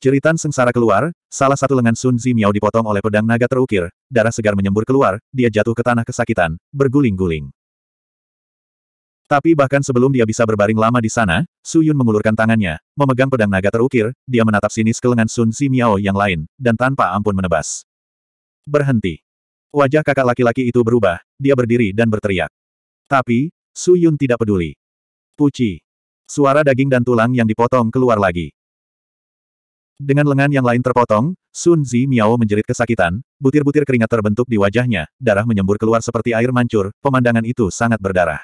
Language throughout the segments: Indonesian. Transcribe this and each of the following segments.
Jeritan sengsara keluar, salah satu lengan Sun Miao dipotong oleh pedang naga terukir, darah segar menyembur keluar, dia jatuh ke tanah kesakitan, berguling-guling. Tapi bahkan sebelum dia bisa berbaring lama di sana, Su Yun mengulurkan tangannya, memegang pedang naga terukir, dia menatap sinis ke lengan Sun Miao yang lain, dan tanpa ampun menebas. Berhenti. Wajah kakak laki-laki itu berubah, dia berdiri dan berteriak. Tapi, Su Yun tidak peduli. Puci. Suara daging dan tulang yang dipotong keluar lagi. Dengan lengan yang lain terpotong, Sun Zi Miao menjerit kesakitan, butir-butir keringat terbentuk di wajahnya, darah menyembur keluar seperti air mancur, pemandangan itu sangat berdarah.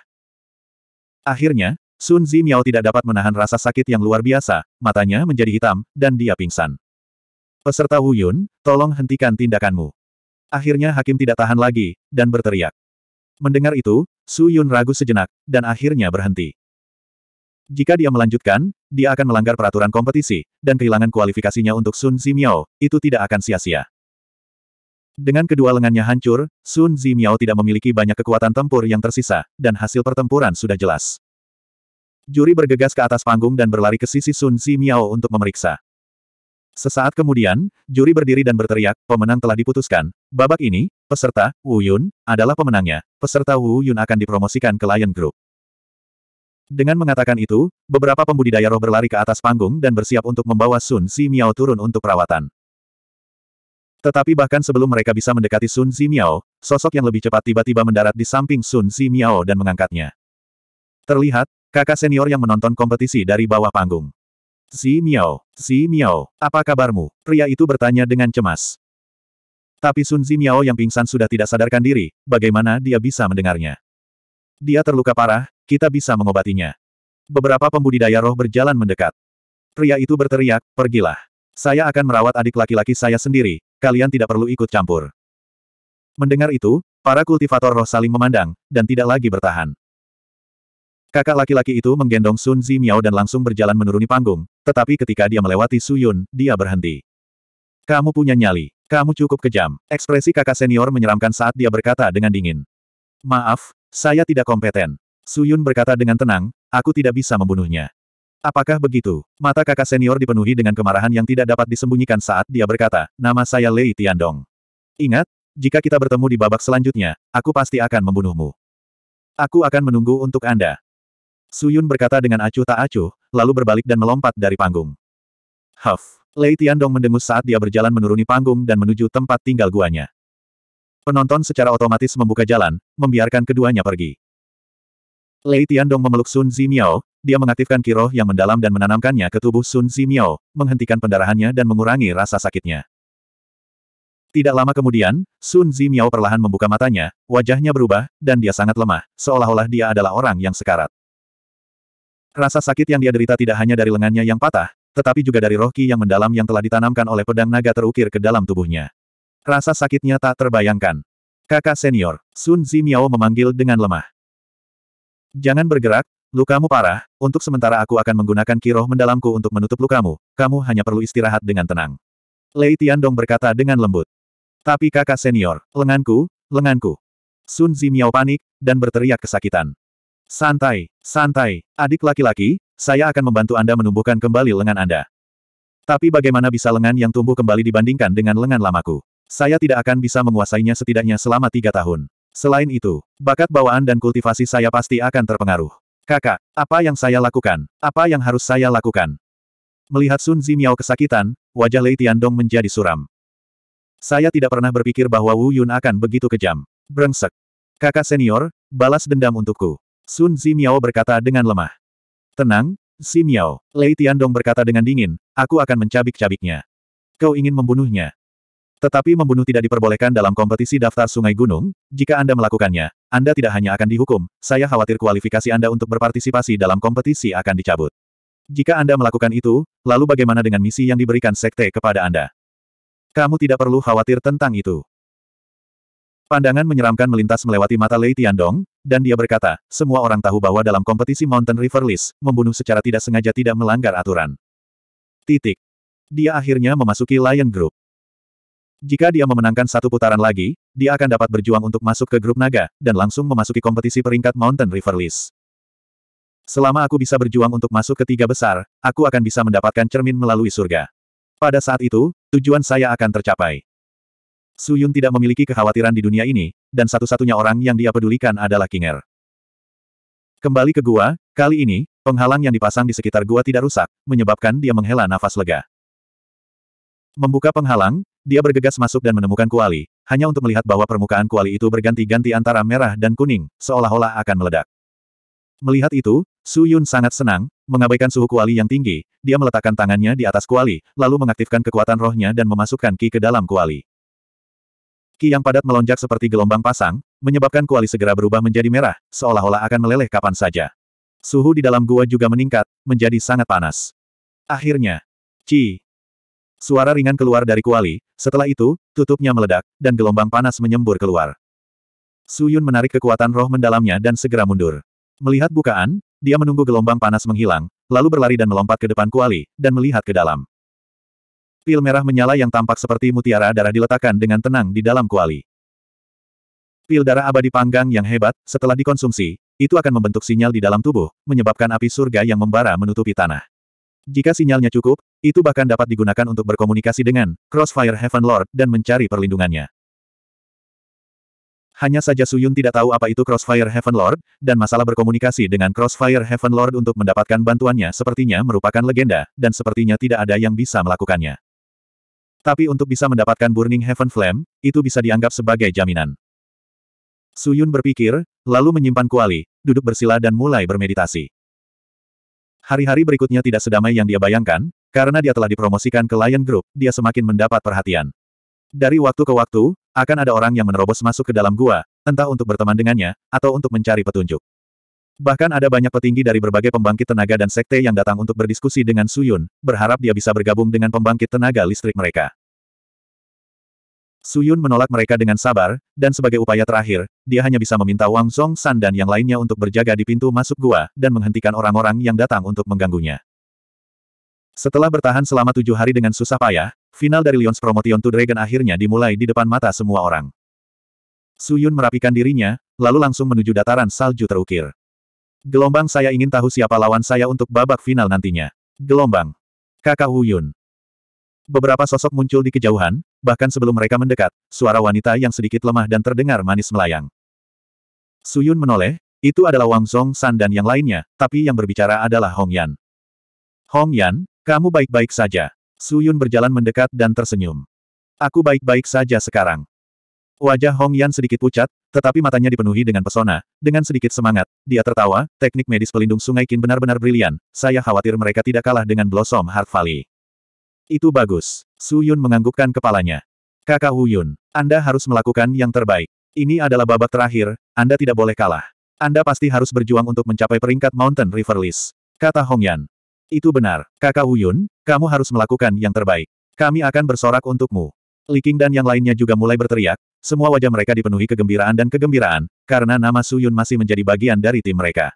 Akhirnya, Sun Zi Miao tidak dapat menahan rasa sakit yang luar biasa, matanya menjadi hitam, dan dia pingsan. Peserta Wu Yun, tolong hentikan tindakanmu. Akhirnya hakim tidak tahan lagi, dan berteriak. Mendengar itu, Su Yun ragu sejenak, dan akhirnya berhenti. Jika dia melanjutkan, dia akan melanggar peraturan kompetisi, dan kehilangan kualifikasinya untuk Sun Zimiao, itu tidak akan sia-sia. Dengan kedua lengannya hancur, Sun Zimiao tidak memiliki banyak kekuatan tempur yang tersisa, dan hasil pertempuran sudah jelas. Juri bergegas ke atas panggung dan berlari ke sisi Sun Zimiao untuk memeriksa. Sesaat kemudian, juri berdiri dan berteriak, pemenang telah diputuskan. Babak ini, peserta, Wu Yun, adalah pemenangnya. Peserta Wu Yun akan dipromosikan ke Lion Group. Dengan mengatakan itu, beberapa pembudidaya roh berlari ke atas panggung dan bersiap untuk membawa Sun Zi Miao turun untuk perawatan. Tetapi bahkan sebelum mereka bisa mendekati Sun Zi Miao, sosok yang lebih cepat tiba-tiba mendarat di samping Sun Zi Miao dan mengangkatnya. Terlihat, kakak senior yang menonton kompetisi dari bawah panggung. Zi Miao, Zi Miao, apa kabarmu? Pria itu bertanya dengan cemas. Tapi Sun Zi Miao yang pingsan sudah tidak sadarkan diri, bagaimana dia bisa mendengarnya? Dia terluka parah, kita bisa mengobatinya. Beberapa pembudidaya roh berjalan mendekat. Pria itu berteriak, pergilah. Saya akan merawat adik laki-laki saya sendiri, kalian tidak perlu ikut campur. Mendengar itu, para kultivator roh saling memandang, dan tidak lagi bertahan. Kakak laki-laki itu menggendong Sun Zi Miao dan langsung berjalan menuruni panggung, tetapi ketika dia melewati Su Yun, dia berhenti. Kamu punya nyali. Kamu cukup kejam. Ekspresi kakak senior menyeramkan saat dia berkata dengan dingin. Maaf, saya tidak kompeten. Suyun berkata dengan tenang, aku tidak bisa membunuhnya. Apakah begitu? Mata kakak senior dipenuhi dengan kemarahan yang tidak dapat disembunyikan saat dia berkata, nama saya Lei Tiandong. Ingat, jika kita bertemu di babak selanjutnya, aku pasti akan membunuhmu. Aku akan menunggu untuk Anda. Suyun berkata dengan acuh tak acuh, lalu berbalik dan melompat dari panggung. Huff. Lei Tiandong mendengus saat dia berjalan menuruni panggung dan menuju tempat tinggal guanya. Penonton secara otomatis membuka jalan, membiarkan keduanya pergi. Lei Tiandong memeluk Sun Miao. dia mengaktifkan kiroh yang mendalam dan menanamkannya ke tubuh Sun Miao, menghentikan pendarahannya dan mengurangi rasa sakitnya. Tidak lama kemudian, Sun Miao perlahan membuka matanya, wajahnya berubah, dan dia sangat lemah, seolah-olah dia adalah orang yang sekarat. Rasa sakit yang dia derita tidak hanya dari lengannya yang patah, tetapi juga dari roh ki yang mendalam yang telah ditanamkan oleh pedang naga terukir ke dalam tubuhnya. Rasa sakitnya tak terbayangkan. Kakak senior, Sun Zimiao memanggil dengan lemah. Jangan bergerak, lukamu parah, untuk sementara aku akan menggunakan kiroh mendalamku untuk menutup lukamu, kamu hanya perlu istirahat dengan tenang. Lei Tiandong berkata dengan lembut. Tapi kakak senior, lenganku, lenganku. Sun Zimiao panik, dan berteriak kesakitan. Santai, santai, adik laki-laki, saya akan membantu Anda menumbuhkan kembali lengan Anda. Tapi bagaimana bisa lengan yang tumbuh kembali dibandingkan dengan lengan lamaku? Saya tidak akan bisa menguasainya setidaknya selama tiga tahun. Selain itu, bakat bawaan dan kultivasi saya pasti akan terpengaruh. Kakak, apa yang saya lakukan? Apa yang harus saya lakukan? Melihat Sun Zimiao kesakitan, wajah Lei Tiandong menjadi suram. Saya tidak pernah berpikir bahwa Wu Yun akan begitu kejam. Brengsek. Kakak senior, balas dendam untukku. Sun Zimiao berkata dengan lemah. Tenang, Zimiao. Lei Tiandong berkata dengan dingin, aku akan mencabik-cabiknya. Kau ingin membunuhnya, tetapi membunuh tidak diperbolehkan dalam kompetisi daftar sungai gunung, jika Anda melakukannya, Anda tidak hanya akan dihukum, saya khawatir kualifikasi Anda untuk berpartisipasi dalam kompetisi akan dicabut. Jika Anda melakukan itu, lalu bagaimana dengan misi yang diberikan sekte kepada Anda? Kamu tidak perlu khawatir tentang itu. Pandangan menyeramkan melintas melewati mata Lei Tiandong, dan dia berkata, semua orang tahu bahwa dalam kompetisi Mountain River List, membunuh secara tidak sengaja tidak melanggar aturan. Titik. Dia akhirnya memasuki Lion Group. Jika dia memenangkan satu putaran lagi, dia akan dapat berjuang untuk masuk ke grup naga, dan langsung memasuki kompetisi peringkat Mountain River List. Selama aku bisa berjuang untuk masuk ke tiga besar, aku akan bisa mendapatkan cermin melalui surga. Pada saat itu, tujuan saya akan tercapai. Suyun tidak memiliki kekhawatiran di dunia ini, dan satu-satunya orang yang dia pedulikan adalah Kinger. Kembali ke gua, kali ini, penghalang yang dipasang di sekitar gua tidak rusak, menyebabkan dia menghela nafas lega. Membuka penghalang, dia bergegas masuk dan menemukan kuali, hanya untuk melihat bahwa permukaan kuali itu berganti-ganti antara merah dan kuning, seolah-olah akan meledak. Melihat itu, Su Yun sangat senang, mengabaikan suhu kuali yang tinggi, dia meletakkan tangannya di atas kuali, lalu mengaktifkan kekuatan rohnya dan memasukkan ki ke dalam kuali. Ki yang padat melonjak seperti gelombang pasang, menyebabkan kuali segera berubah menjadi merah, seolah-olah akan meleleh kapan saja. Suhu di dalam gua juga meningkat, menjadi sangat panas. Akhirnya, Ci Suara ringan keluar dari kuali, setelah itu, tutupnya meledak, dan gelombang panas menyembur keluar. Suyun menarik kekuatan roh mendalamnya dan segera mundur. Melihat bukaan, dia menunggu gelombang panas menghilang, lalu berlari dan melompat ke depan kuali, dan melihat ke dalam. Pil merah menyala yang tampak seperti mutiara darah diletakkan dengan tenang di dalam kuali. Pil darah abadi panggang yang hebat, setelah dikonsumsi, itu akan membentuk sinyal di dalam tubuh, menyebabkan api surga yang membara menutupi tanah. Jika sinyalnya cukup, itu bahkan dapat digunakan untuk berkomunikasi dengan Crossfire Heaven Lord dan mencari perlindungannya. Hanya saja Suyun tidak tahu apa itu Crossfire Heaven Lord, dan masalah berkomunikasi dengan Crossfire Heaven Lord untuk mendapatkan bantuannya sepertinya merupakan legenda, dan sepertinya tidak ada yang bisa melakukannya. Tapi untuk bisa mendapatkan Burning Heaven Flame, itu bisa dianggap sebagai jaminan. Suyun berpikir, lalu menyimpan kuali, duduk bersila dan mulai bermeditasi. Hari-hari berikutnya tidak sedamai yang dia bayangkan, karena dia telah dipromosikan ke Lion Group, dia semakin mendapat perhatian. Dari waktu ke waktu, akan ada orang yang menerobos masuk ke dalam gua, entah untuk berteman dengannya, atau untuk mencari petunjuk. Bahkan ada banyak petinggi dari berbagai pembangkit tenaga dan sekte yang datang untuk berdiskusi dengan Suyun, berharap dia bisa bergabung dengan pembangkit tenaga listrik mereka. Suyun menolak mereka dengan sabar, dan sebagai upaya terakhir, dia hanya bisa meminta Wang Song San dan yang lainnya untuk berjaga di pintu masuk gua, dan menghentikan orang-orang yang datang untuk mengganggunya. Setelah bertahan selama tujuh hari dengan susah payah, final dari Lions Promotion to Dragon akhirnya dimulai di depan mata semua orang. Suyun merapikan dirinya, lalu langsung menuju dataran salju terukir. Gelombang saya ingin tahu siapa lawan saya untuk babak final nantinya. Gelombang. Kakak Yun. Beberapa sosok muncul di kejauhan, bahkan sebelum mereka mendekat, suara wanita yang sedikit lemah dan terdengar manis melayang. Suyun menoleh, itu adalah Wang Song San dan yang lainnya, tapi yang berbicara adalah Hong Yan. Hong Yan, kamu baik-baik saja. Suyun berjalan mendekat dan tersenyum. Aku baik-baik saja sekarang. Wajah Hong Yan sedikit pucat, tetapi matanya dipenuhi dengan pesona. Dengan sedikit semangat, dia tertawa, teknik medis pelindung sungai Qin benar-benar brilian. Saya khawatir mereka tidak kalah dengan Blossom Heart Valley. Itu bagus. Su Yun menganggukkan kepalanya. Kakak Hu Yun, Anda harus melakukan yang terbaik. Ini adalah babak terakhir, Anda tidak boleh kalah. Anda pasti harus berjuang untuk mencapai peringkat Mountain River List. Kata Hong Yan. Itu benar, kakak Hu Yun, kamu harus melakukan yang terbaik. Kami akan bersorak untukmu. Li Qing dan yang lainnya juga mulai berteriak, semua wajah mereka dipenuhi kegembiraan dan kegembiraan, karena nama Su Yun masih menjadi bagian dari tim mereka.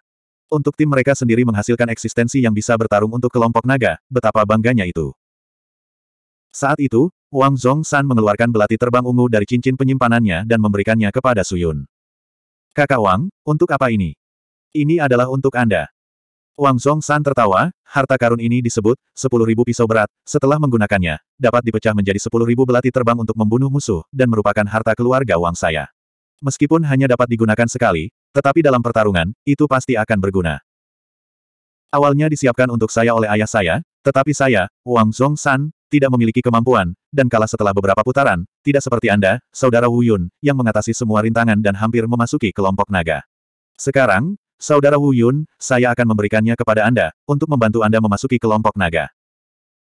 Untuk tim mereka sendiri menghasilkan eksistensi yang bisa bertarung untuk kelompok naga, betapa bangganya itu. Saat itu, Wang San mengeluarkan belati terbang ungu dari cincin penyimpanannya dan memberikannya kepada Suyun. Kakak Wang, untuk apa ini? Ini adalah untuk Anda. Wang San tertawa, harta karun ini disebut, 10.000 pisau berat, setelah menggunakannya, dapat dipecah menjadi 10.000 belati terbang untuk membunuh musuh, dan merupakan harta keluarga Wang saya. Meskipun hanya dapat digunakan sekali, tetapi dalam pertarungan, itu pasti akan berguna. Awalnya disiapkan untuk saya oleh ayah saya, tetapi saya, Wang San, tidak memiliki kemampuan, dan kalah setelah beberapa putaran, tidak seperti Anda, Saudara Wu Yun, yang mengatasi semua rintangan dan hampir memasuki kelompok naga. Sekarang, Saudara Wu Yun, saya akan memberikannya kepada Anda, untuk membantu Anda memasuki kelompok naga.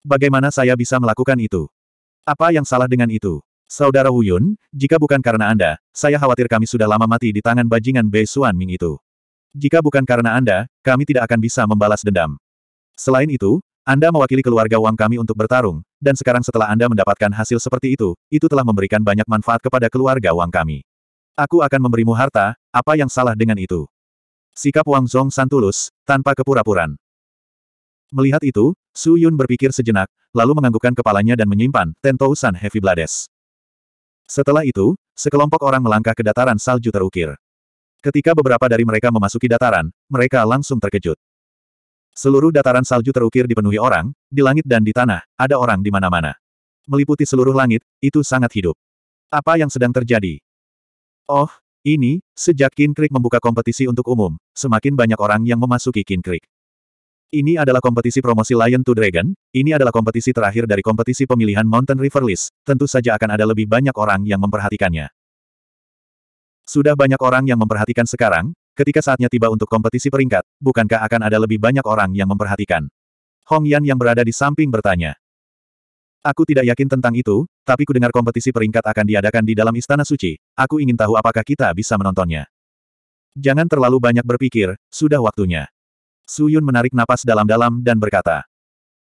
Bagaimana saya bisa melakukan itu? Apa yang salah dengan itu? Saudara Wu Yun, jika bukan karena Anda, saya khawatir kami sudah lama mati di tangan bajingan Bei Suan Ming itu. Jika bukan karena Anda, kami tidak akan bisa membalas dendam. Selain itu, anda mewakili keluarga Wang kami untuk bertarung, dan sekarang setelah Anda mendapatkan hasil seperti itu, itu telah memberikan banyak manfaat kepada keluarga Wang kami. Aku akan memberimu harta, apa yang salah dengan itu? Sikap Wang Zhong santulus, tanpa kepura-puran. Melihat itu, Su Yun berpikir sejenak, lalu menganggukkan kepalanya dan menyimpan Tentousan Heavy Blades. Setelah itu, sekelompok orang melangkah ke dataran salju terukir. Ketika beberapa dari mereka memasuki dataran, mereka langsung terkejut. Seluruh dataran salju terukir dipenuhi orang, di langit dan di tanah, ada orang di mana-mana. Meliputi seluruh langit, itu sangat hidup. Apa yang sedang terjadi? Oh, ini, sejak Creek membuka kompetisi untuk umum, semakin banyak orang yang memasuki Creek. Ini adalah kompetisi promosi Lion to Dragon, ini adalah kompetisi terakhir dari kompetisi pemilihan Mountain River List, tentu saja akan ada lebih banyak orang yang memperhatikannya. Sudah banyak orang yang memperhatikan sekarang, Ketika saatnya tiba untuk kompetisi peringkat, bukankah akan ada lebih banyak orang yang memperhatikan? Hong Yan yang berada di samping bertanya. Aku tidak yakin tentang itu, tapi kudengar kompetisi peringkat akan diadakan di dalam Istana Suci, aku ingin tahu apakah kita bisa menontonnya. Jangan terlalu banyak berpikir, sudah waktunya. Su Yun menarik napas dalam-dalam dan berkata.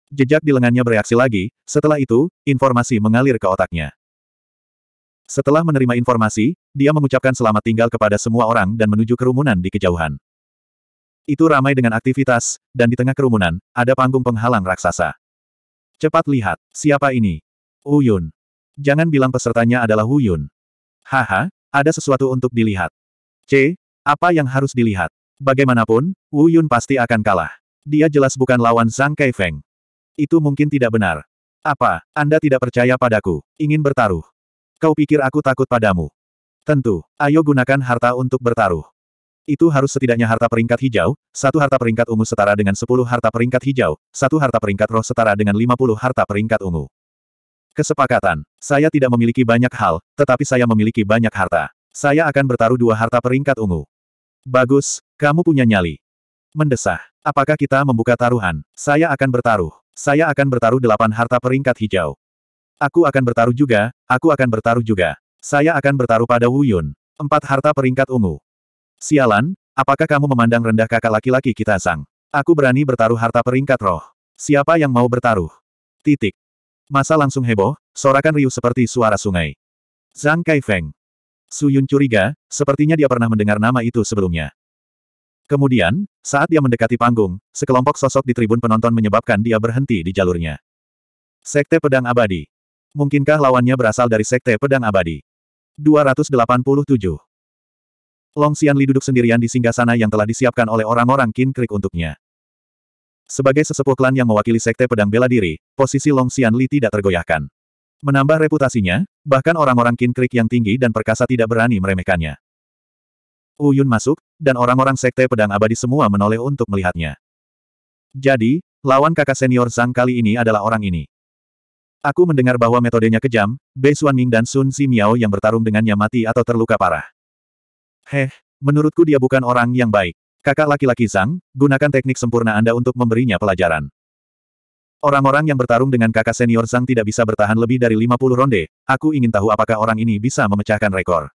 Jejak di lengannya bereaksi lagi, setelah itu, informasi mengalir ke otaknya. Setelah menerima informasi, dia mengucapkan selamat tinggal kepada semua orang dan menuju kerumunan di kejauhan. Itu ramai dengan aktivitas, dan di tengah kerumunan, ada panggung penghalang raksasa. Cepat lihat, siapa ini? Huyun. Jangan bilang pesertanya adalah Huyun. Haha, ada sesuatu untuk dilihat. C, apa yang harus dilihat? Bagaimanapun, Wuyun pasti akan kalah. Dia jelas bukan lawan Zhang Kaifeng. Itu mungkin tidak benar. Apa, Anda tidak percaya padaku, ingin bertaruh? Kau pikir aku takut padamu? Tentu, ayo gunakan harta untuk bertaruh. Itu harus setidaknya harta peringkat hijau, satu harta peringkat ungu setara dengan sepuluh harta peringkat hijau, satu harta peringkat roh setara dengan lima puluh harta peringkat ungu. Kesepakatan. Saya tidak memiliki banyak hal, tetapi saya memiliki banyak harta. Saya akan bertaruh dua harta peringkat ungu. Bagus, kamu punya nyali. Mendesah. Apakah kita membuka taruhan? Saya akan bertaruh. Saya akan bertaruh delapan harta peringkat hijau. Aku akan bertaruh juga, aku akan bertaruh juga. Saya akan bertaruh pada Wu Yun. Empat harta peringkat ungu. Sialan, apakah kamu memandang rendah kakak laki-laki kita sang? Aku berani bertaruh harta peringkat roh. Siapa yang mau bertaruh? Titik. Masa langsung heboh, sorakan riuh seperti suara sungai. Zhang Kai Feng. Su Yun curiga, sepertinya dia pernah mendengar nama itu sebelumnya. Kemudian, saat dia mendekati panggung, sekelompok sosok di tribun penonton menyebabkan dia berhenti di jalurnya. Sekte Pedang Abadi. Mungkinkah lawannya berasal dari Sekte Pedang Abadi? 287. Long Xianli duduk sendirian di singgasana yang telah disiapkan oleh orang-orang Kin Krik untuknya. Sebagai sesepuh klan yang mewakili Sekte Pedang Bela Diri, posisi Long Xianli tidak tergoyahkan. Menambah reputasinya, bahkan orang-orang Kin Krik yang tinggi dan perkasa tidak berani meremehkannya. Uyun masuk, dan orang-orang Sekte Pedang Abadi semua menoleh untuk melihatnya. Jadi, lawan kakak senior Zhang kali ini adalah orang ini. Aku mendengar bahwa metodenya kejam, Bei Xuanming dan Sun Si Miao yang bertarung dengannya mati atau terluka parah. Heh, menurutku dia bukan orang yang baik. Kakak laki-laki Zhang, gunakan teknik sempurna Anda untuk memberinya pelajaran. Orang-orang yang bertarung dengan kakak senior Zhang tidak bisa bertahan lebih dari 50 ronde, aku ingin tahu apakah orang ini bisa memecahkan rekor.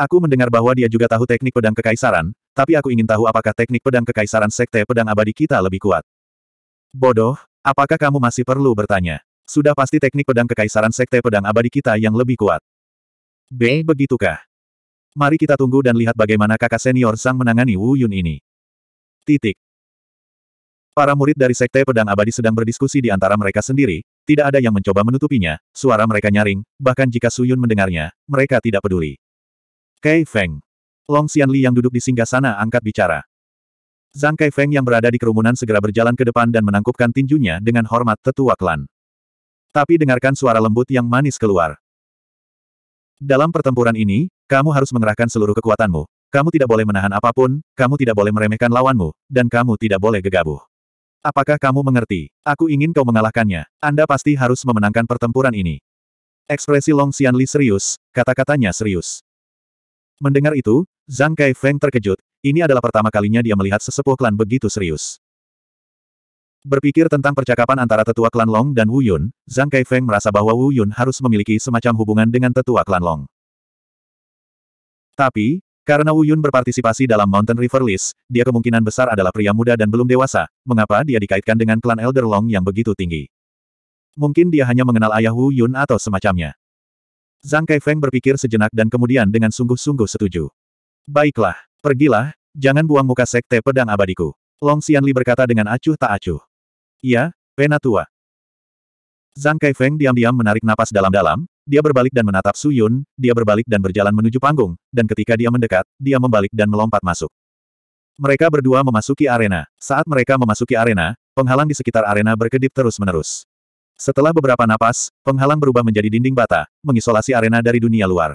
Aku mendengar bahwa dia juga tahu teknik pedang kekaisaran, tapi aku ingin tahu apakah teknik pedang kekaisaran sekte pedang abadi kita lebih kuat. Bodoh, Apakah kamu masih perlu bertanya? Sudah pasti teknik pedang kekaisaran sekte pedang abadi kita yang lebih kuat. B. Begitukah? Mari kita tunggu dan lihat bagaimana kakak senior sang menangani Wu Yun ini. Titik. Para murid dari Sekte Pedang Abadi sedang berdiskusi di antara mereka sendiri, tidak ada yang mencoba menutupinya, suara mereka nyaring, bahkan jika Su Yun mendengarnya, mereka tidak peduli. Kei Feng. Long Xianli yang duduk di singgah sana angkat bicara. Zhang Kai Feng yang berada di kerumunan segera berjalan ke depan dan menangkupkan tinjunya dengan hormat tetua klan. Tapi dengarkan suara lembut yang manis keluar. Dalam pertempuran ini, kamu harus mengerahkan seluruh kekuatanmu. Kamu tidak boleh menahan apapun, kamu tidak boleh meremehkan lawanmu, dan kamu tidak boleh gegabah. Apakah kamu mengerti? Aku ingin kau mengalahkannya. Anda pasti harus memenangkan pertempuran ini. Ekspresi Long Xianli serius, kata-katanya serius. Mendengar itu, Zhang Feng terkejut, ini adalah pertama kalinya dia melihat sesepuh klan begitu serius. Berpikir tentang percakapan antara tetua klan Long dan Wu Yun, Zhang Feng merasa bahwa Wu Yun harus memiliki semacam hubungan dengan tetua klan Long. Tapi, karena Wu Yun berpartisipasi dalam Mountain River List, dia kemungkinan besar adalah pria muda dan belum dewasa, mengapa dia dikaitkan dengan klan Elder Long yang begitu tinggi. Mungkin dia hanya mengenal ayah Wu Yun atau semacamnya. Zhang Kai Feng berpikir sejenak dan kemudian dengan sungguh-sungguh setuju. Baiklah, pergilah, Jangan buang muka sekte pedang abadiku. Long Xianli berkata dengan acuh tak acuh. Iya, penatua. Zhang Kaifeng diam-diam menarik napas dalam-dalam, dia berbalik dan menatap Su Yun, dia berbalik dan berjalan menuju panggung, dan ketika dia mendekat, dia membalik dan melompat masuk. Mereka berdua memasuki arena. Saat mereka memasuki arena, penghalang di sekitar arena berkedip terus-menerus. Setelah beberapa napas, penghalang berubah menjadi dinding bata, mengisolasi arena dari dunia luar.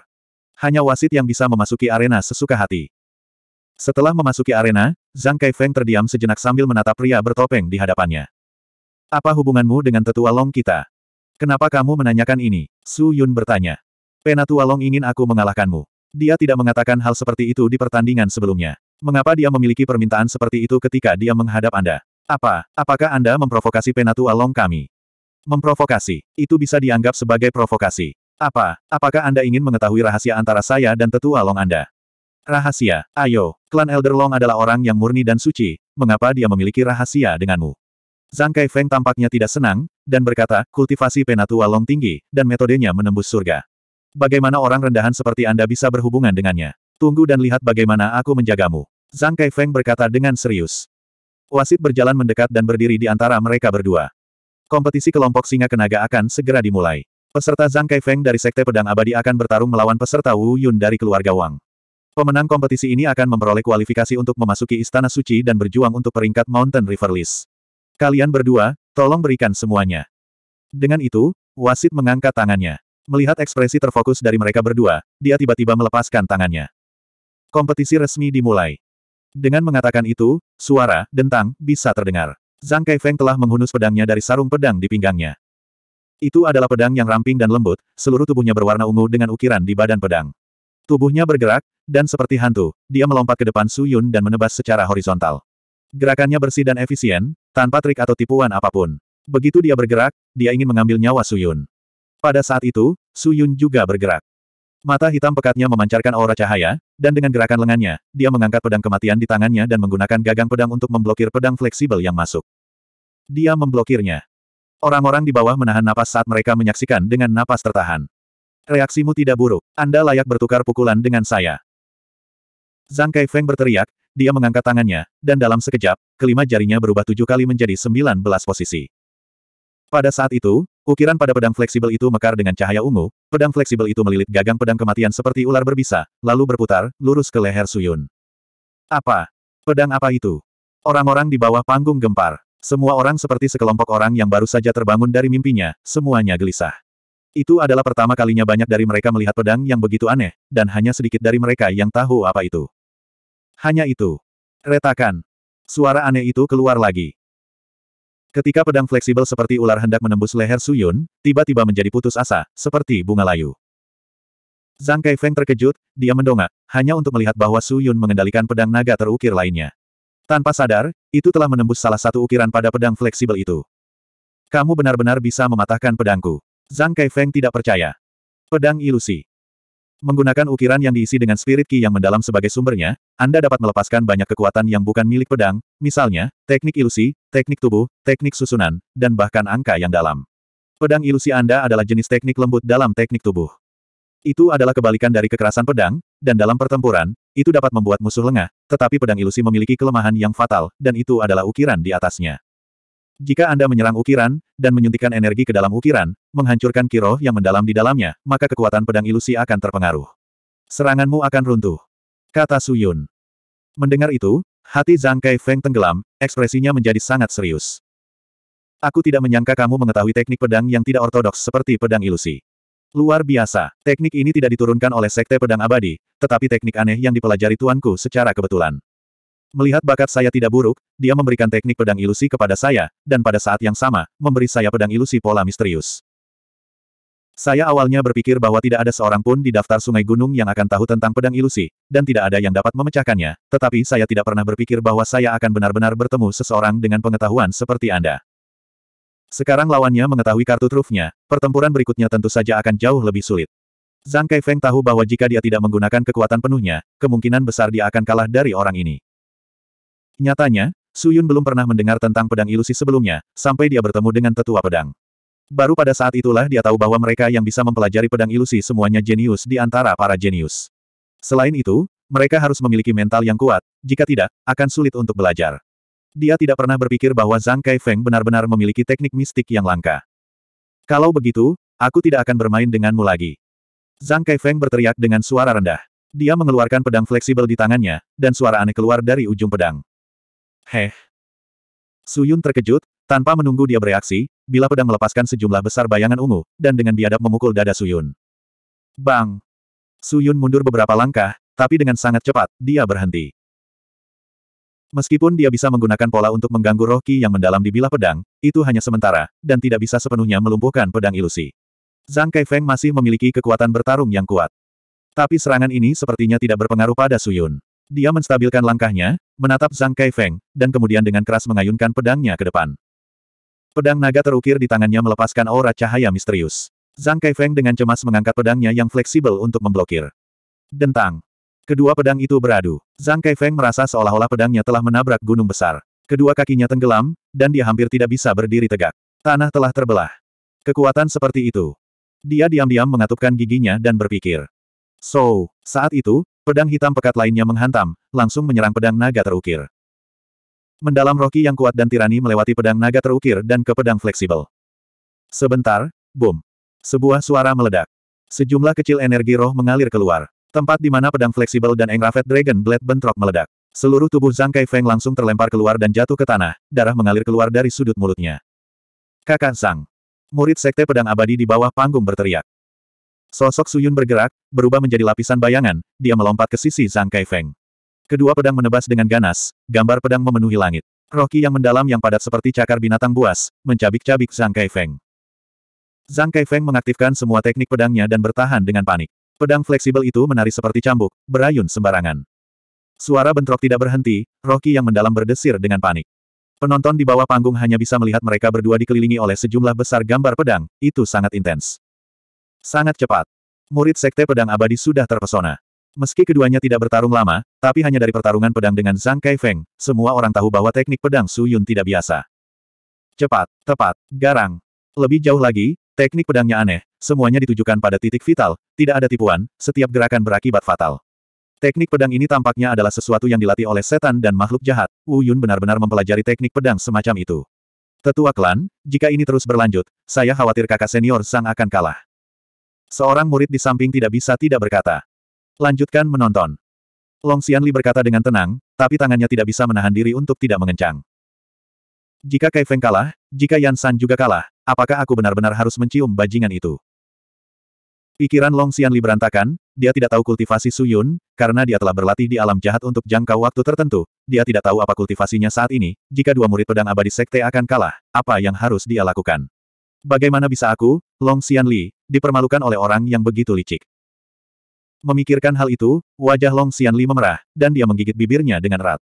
Hanya wasit yang bisa memasuki arena sesuka hati. Setelah memasuki arena, Zhang Kai Feng terdiam sejenak sambil menatap pria bertopeng di hadapannya. Apa hubunganmu dengan tetua Long kita? Kenapa kamu menanyakan ini? Su Yun bertanya. Penatua Long ingin aku mengalahkanmu. Dia tidak mengatakan hal seperti itu di pertandingan sebelumnya. Mengapa dia memiliki permintaan seperti itu ketika dia menghadap Anda? Apa, apakah Anda memprovokasi Penatua Long kami? Memprovokasi, itu bisa dianggap sebagai provokasi. Apa, apakah Anda ingin mengetahui rahasia antara saya dan Tetua Long Anda? Rahasia, ayo, klan Elder Long adalah orang yang murni dan suci, mengapa dia memiliki rahasia denganmu? Zhang Kai Feng tampaknya tidak senang, dan berkata, kultivasi penatua long tinggi, dan metodenya menembus surga. Bagaimana orang rendahan seperti Anda bisa berhubungan dengannya? Tunggu dan lihat bagaimana aku menjagamu. Zhang Kai Feng berkata dengan serius. Wasit berjalan mendekat dan berdiri di antara mereka berdua. Kompetisi kelompok singa kenaga akan segera dimulai. Peserta Zhang Kai Feng dari Sekte Pedang Abadi akan bertarung melawan peserta Wu Yun dari keluarga Wang. Pemenang kompetisi ini akan memperoleh kualifikasi untuk memasuki Istana Suci dan berjuang untuk peringkat Mountain River List. Kalian berdua, tolong berikan semuanya. Dengan itu, wasit mengangkat tangannya. Melihat ekspresi terfokus dari mereka berdua, dia tiba-tiba melepaskan tangannya. Kompetisi resmi dimulai. Dengan mengatakan itu, suara, dentang, bisa terdengar. Zhang Kai Feng telah menghunus pedangnya dari sarung pedang di pinggangnya. Itu adalah pedang yang ramping dan lembut, seluruh tubuhnya berwarna ungu dengan ukiran di badan pedang. Tubuhnya bergerak, dan seperti hantu, dia melompat ke depan Su Yun dan menebas secara horizontal. Gerakannya bersih dan efisien, tanpa trik atau tipuan apapun. Begitu dia bergerak, dia ingin mengambil nyawa Su Yun. Pada saat itu, Su Yun juga bergerak. Mata hitam pekatnya memancarkan aura cahaya, dan dengan gerakan lengannya, dia mengangkat pedang kematian di tangannya dan menggunakan gagang pedang untuk memblokir pedang fleksibel yang masuk. Dia memblokirnya. Orang-orang di bawah menahan napas saat mereka menyaksikan dengan napas tertahan. Reaksimu tidak buruk. Anda layak bertukar pukulan dengan saya. Zhang Kai Feng berteriak, dia mengangkat tangannya, dan dalam sekejap, kelima jarinya berubah tujuh kali menjadi sembilan belas posisi. Pada saat itu, ukiran pada pedang fleksibel itu mekar dengan cahaya ungu, pedang fleksibel itu melilit gagang pedang kematian seperti ular berbisa, lalu berputar, lurus ke leher Suyun. Apa? Pedang apa itu? Orang-orang di bawah panggung gempar. Semua orang seperti sekelompok orang yang baru saja terbangun dari mimpinya, semuanya gelisah. Itu adalah pertama kalinya banyak dari mereka melihat pedang yang begitu aneh, dan hanya sedikit dari mereka yang tahu apa itu. Hanya itu. Retakan. Suara aneh itu keluar lagi. Ketika pedang fleksibel seperti ular hendak menembus leher Suyun, tiba-tiba menjadi putus asa, seperti bunga layu. Zhang Kai Feng terkejut, dia mendongak, hanya untuk melihat bahwa Suyun mengendalikan pedang naga terukir lainnya. Tanpa sadar, itu telah menembus salah satu ukiran pada pedang fleksibel itu. Kamu benar-benar bisa mematahkan pedangku. Zhang Kaifeng tidak percaya. Pedang ilusi. Menggunakan ukiran yang diisi dengan spirit ki yang mendalam sebagai sumbernya, Anda dapat melepaskan banyak kekuatan yang bukan milik pedang, misalnya, teknik ilusi, teknik tubuh, teknik susunan, dan bahkan angka yang dalam. Pedang ilusi Anda adalah jenis teknik lembut dalam teknik tubuh. Itu adalah kebalikan dari kekerasan pedang, dan dalam pertempuran, itu dapat membuat musuh lengah, tetapi pedang ilusi memiliki kelemahan yang fatal, dan itu adalah ukiran di atasnya. Jika Anda menyerang ukiran, dan menyuntikkan energi ke dalam ukiran, menghancurkan kiroh yang mendalam di dalamnya, maka kekuatan pedang ilusi akan terpengaruh. Seranganmu akan runtuh. Kata Suyun. Mendengar itu, hati Zhang Kai Feng tenggelam, ekspresinya menjadi sangat serius. Aku tidak menyangka kamu mengetahui teknik pedang yang tidak ortodoks seperti pedang ilusi. Luar biasa, teknik ini tidak diturunkan oleh Sekte Pedang Abadi, tetapi teknik aneh yang dipelajari tuanku secara kebetulan. Melihat bakat saya tidak buruk, dia memberikan teknik pedang ilusi kepada saya, dan pada saat yang sama, memberi saya pedang ilusi pola misterius. Saya awalnya berpikir bahwa tidak ada seorang pun di daftar sungai gunung yang akan tahu tentang pedang ilusi, dan tidak ada yang dapat memecahkannya, tetapi saya tidak pernah berpikir bahwa saya akan benar-benar bertemu seseorang dengan pengetahuan seperti Anda. Sekarang lawannya mengetahui kartu trufnya, pertempuran berikutnya tentu saja akan jauh lebih sulit. Zhang Kaifeng tahu bahwa jika dia tidak menggunakan kekuatan penuhnya, kemungkinan besar dia akan kalah dari orang ini. Nyatanya, Suyun belum pernah mendengar tentang pedang ilusi sebelumnya, sampai dia bertemu dengan tetua pedang. Baru pada saat itulah dia tahu bahwa mereka yang bisa mempelajari pedang ilusi semuanya jenius di antara para jenius. Selain itu, mereka harus memiliki mental yang kuat, jika tidak, akan sulit untuk belajar. Dia tidak pernah berpikir bahwa Zhang Kai Feng benar-benar memiliki teknik mistik yang langka. Kalau begitu, aku tidak akan bermain denganmu lagi. Zhang Kai Feng berteriak dengan suara rendah. Dia mengeluarkan pedang fleksibel di tangannya, dan suara aneh keluar dari ujung pedang. Heh. Suyun terkejut, tanpa menunggu dia bereaksi, bila pedang melepaskan sejumlah besar bayangan ungu, dan dengan biadab memukul dada Suyun. Bang! Suyun mundur beberapa langkah, tapi dengan sangat cepat, dia berhenti. Meskipun dia bisa menggunakan pola untuk mengganggu roh ki yang mendalam di bilah pedang, itu hanya sementara, dan tidak bisa sepenuhnya melumpuhkan pedang ilusi. Zhang Kaifeng masih memiliki kekuatan bertarung yang kuat. Tapi serangan ini sepertinya tidak berpengaruh pada Suyun. Dia menstabilkan langkahnya, menatap Zhang Kaifeng, dan kemudian dengan keras mengayunkan pedangnya ke depan. Pedang naga terukir di tangannya melepaskan aura cahaya misterius. Zhang Kaifeng dengan cemas mengangkat pedangnya yang fleksibel untuk memblokir. Dentang. Kedua pedang itu beradu. Zhang Kaifeng merasa seolah-olah pedangnya telah menabrak gunung besar. Kedua kakinya tenggelam, dan dia hampir tidak bisa berdiri tegak. Tanah telah terbelah. Kekuatan seperti itu. Dia diam-diam mengatupkan giginya dan berpikir. So, saat itu, Pedang hitam pekat lainnya menghantam, langsung menyerang pedang naga terukir. Mendalam roki yang kuat dan tirani melewati pedang naga terukir dan ke pedang fleksibel. Sebentar, boom. Sebuah suara meledak. Sejumlah kecil energi roh mengalir keluar. Tempat di mana pedang fleksibel dan Engravet Dragon Blade bentrok meledak. Seluruh tubuh Zhang Kai Feng langsung terlempar keluar dan jatuh ke tanah, darah mengalir keluar dari sudut mulutnya. Kakak Zhang. Murid Sekte Pedang Abadi di bawah panggung berteriak. Sosok Suyun bergerak, berubah menjadi lapisan bayangan, dia melompat ke sisi Zhang Kai Feng. Kedua pedang menebas dengan ganas, gambar pedang memenuhi langit. Roki yang mendalam yang padat seperti cakar binatang buas, mencabik-cabik Zhang Kai Feng. Zhang Kai Feng mengaktifkan semua teknik pedangnya dan bertahan dengan panik. Pedang fleksibel itu menari seperti cambuk, berayun sembarangan. Suara bentrok tidak berhenti, Rocky yang mendalam berdesir dengan panik. Penonton di bawah panggung hanya bisa melihat mereka berdua dikelilingi oleh sejumlah besar gambar pedang, itu sangat intens. Sangat cepat. Murid Sekte Pedang Abadi sudah terpesona. Meski keduanya tidak bertarung lama, tapi hanya dari pertarungan pedang dengan Zhang Kai Feng, semua orang tahu bahwa teknik pedang Su Yun tidak biasa. Cepat, tepat, garang. Lebih jauh lagi, teknik pedangnya aneh, semuanya ditujukan pada titik vital, tidak ada tipuan, setiap gerakan berakibat fatal. Teknik pedang ini tampaknya adalah sesuatu yang dilatih oleh setan dan makhluk jahat, Wu Yun benar-benar mempelajari teknik pedang semacam itu. Tetua klan, jika ini terus berlanjut, saya khawatir kakak senior Sang akan kalah. Seorang murid di samping tidak bisa tidak berkata. Lanjutkan menonton. Long Xianli berkata dengan tenang, tapi tangannya tidak bisa menahan diri untuk tidak mengencang. Jika Kai Feng kalah, jika Yan San juga kalah, apakah aku benar-benar harus mencium bajingan itu? Pikiran Long Xianli berantakan, dia tidak tahu kultivasi Su Yun, karena dia telah berlatih di alam jahat untuk jangka waktu tertentu, dia tidak tahu apa kultivasinya saat ini, jika dua murid pedang abadi sekte akan kalah, apa yang harus dia lakukan. Bagaimana bisa aku, Long Xianli, dipermalukan oleh orang yang begitu licik? Memikirkan hal itu, wajah Long Xianli memerah, dan dia menggigit bibirnya dengan erat.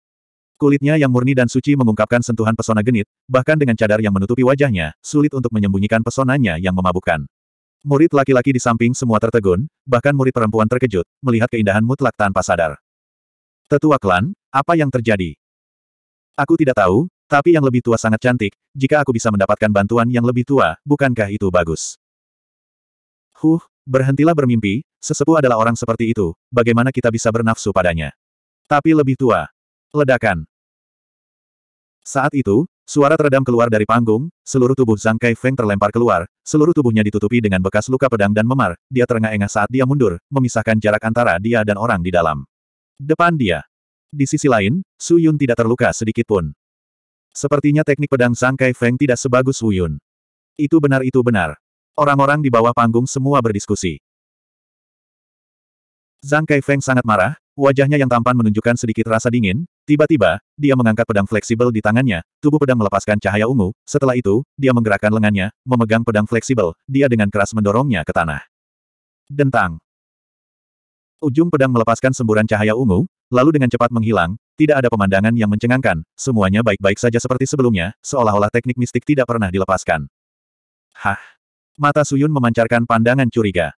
Kulitnya yang murni dan suci mengungkapkan sentuhan pesona genit, bahkan dengan cadar yang menutupi wajahnya, sulit untuk menyembunyikan pesonanya yang memabukkan. Murid laki-laki di samping semua tertegun, bahkan murid perempuan terkejut, melihat keindahan mutlak tanpa sadar. Tetua klan, apa yang terjadi? Aku tidak tahu, tapi yang lebih tua sangat cantik, jika aku bisa mendapatkan bantuan yang lebih tua, bukankah itu bagus? Huh, berhentilah bermimpi, sesepuh adalah orang seperti itu, bagaimana kita bisa bernafsu padanya? Tapi lebih tua. Ledakan. Saat itu, suara teredam keluar dari panggung, seluruh tubuh Zhang Kai Feng terlempar keluar, seluruh tubuhnya ditutupi dengan bekas luka pedang dan memar, dia terengah-engah saat dia mundur, memisahkan jarak antara dia dan orang di dalam. Depan dia. Di sisi lain, Su Yun tidak terluka sedikit pun. Sepertinya teknik pedang Zhang Kai Feng tidak sebagus Wu Yun. Itu benar itu benar. Orang-orang di bawah panggung semua berdiskusi. Zhang Kai Feng sangat marah, wajahnya yang tampan menunjukkan sedikit rasa dingin, tiba-tiba, dia mengangkat pedang fleksibel di tangannya, tubuh pedang melepaskan cahaya ungu, setelah itu, dia menggerakkan lengannya, memegang pedang fleksibel, dia dengan keras mendorongnya ke tanah. Dentang. Ujung pedang melepaskan semburan cahaya ungu, lalu dengan cepat menghilang, tidak ada pemandangan yang mencengangkan, semuanya baik-baik saja seperti sebelumnya, seolah-olah teknik mistik tidak pernah dilepaskan. Hah! Mata Suyun memancarkan pandangan curiga.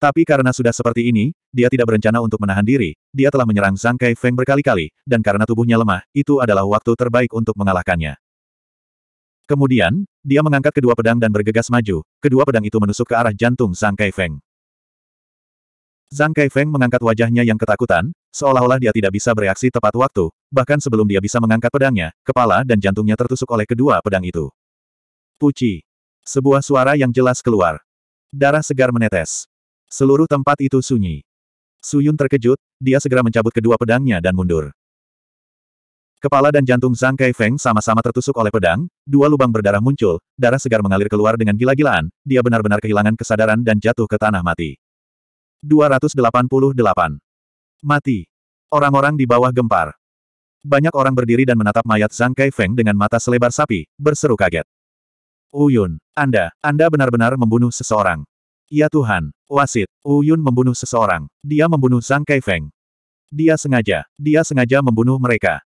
Tapi karena sudah seperti ini, dia tidak berencana untuk menahan diri, dia telah menyerang Zhang Kai Feng berkali-kali, dan karena tubuhnya lemah, itu adalah waktu terbaik untuk mengalahkannya. Kemudian, dia mengangkat kedua pedang dan bergegas maju, kedua pedang itu menusuk ke arah jantung Zhang Kai Feng. Zhang Kaifeng mengangkat wajahnya yang ketakutan, seolah-olah dia tidak bisa bereaksi tepat waktu, bahkan sebelum dia bisa mengangkat pedangnya, kepala dan jantungnya tertusuk oleh kedua pedang itu. Puci. Sebuah suara yang jelas keluar. Darah segar menetes. Seluruh tempat itu sunyi. Suyun terkejut, dia segera mencabut kedua pedangnya dan mundur. Kepala dan jantung Zhang Kaifeng sama-sama tertusuk oleh pedang, dua lubang berdarah muncul, darah segar mengalir keluar dengan gila-gilaan, dia benar-benar kehilangan kesadaran dan jatuh ke tanah mati. 288. Mati. Orang-orang di bawah gempar. Banyak orang berdiri dan menatap mayat Zhang Kai Feng dengan mata selebar sapi, berseru kaget. Uyun, Anda, Anda benar-benar membunuh seseorang. Ya Tuhan, wasit, Uyun membunuh seseorang. Dia membunuh Zhang Kai Feng Dia sengaja, dia sengaja membunuh mereka.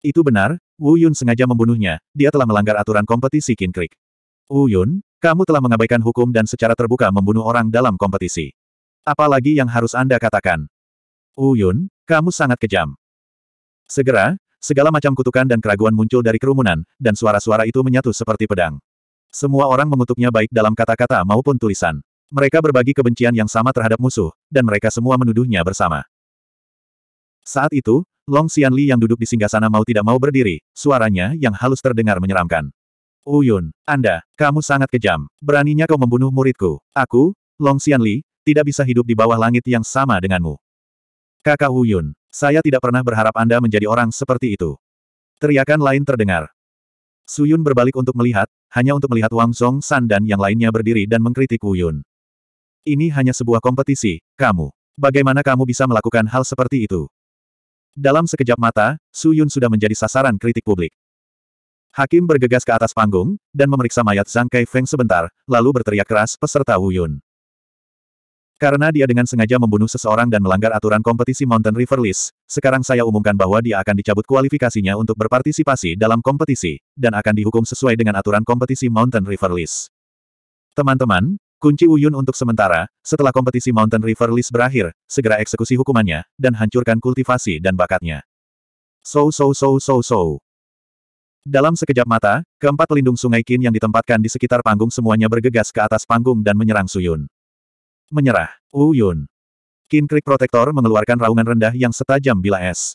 Itu benar, Wu sengaja membunuhnya, dia telah melanggar aturan kompetisi Kinkrik. Creek. kamu telah mengabaikan hukum dan secara terbuka membunuh orang dalam kompetisi. Apalagi yang harus Anda katakan? Uyun, oh, kamu sangat kejam. Segera, segala macam kutukan dan keraguan muncul dari kerumunan, dan suara-suara itu menyatu seperti pedang. Semua orang mengutuknya baik dalam kata-kata maupun tulisan. Mereka berbagi kebencian yang sama terhadap musuh, dan mereka semua menuduhnya bersama. Saat itu, Long Xianli yang duduk di singgah sana mau tidak mau berdiri, suaranya yang halus terdengar menyeramkan. Uyun, oh, Anda, kamu sangat kejam. Beraninya kau membunuh muridku. Aku, Long Xianli, tidak bisa hidup di bawah langit yang sama denganmu. Kakak Yun. saya tidak pernah berharap Anda menjadi orang seperti itu. Teriakan lain terdengar. Suyun berbalik untuk melihat, hanya untuk melihat Wang Song San dan yang lainnya berdiri dan mengkritik Yun. Ini hanya sebuah kompetisi, kamu. Bagaimana kamu bisa melakukan hal seperti itu? Dalam sekejap mata, Suyun sudah menjadi sasaran kritik publik. Hakim bergegas ke atas panggung, dan memeriksa mayat Zhang Kai Feng sebentar, lalu berteriak keras peserta Wuyun. Karena dia dengan sengaja membunuh seseorang dan melanggar aturan kompetisi Mountain River List, sekarang saya umumkan bahwa dia akan dicabut kualifikasinya untuk berpartisipasi dalam kompetisi, dan akan dihukum sesuai dengan aturan kompetisi Mountain River List. Teman-teman, kunci Uyun untuk sementara, setelah kompetisi Mountain River List berakhir, segera eksekusi hukumannya, dan hancurkan kultivasi dan bakatnya. So so so so so. Dalam sekejap mata, keempat pelindung sungai Qin yang ditempatkan di sekitar panggung semuanya bergegas ke atas panggung dan menyerang Suyun. Menyerah. Uyun. Kin Krik Protektor mengeluarkan raungan rendah yang setajam bila es.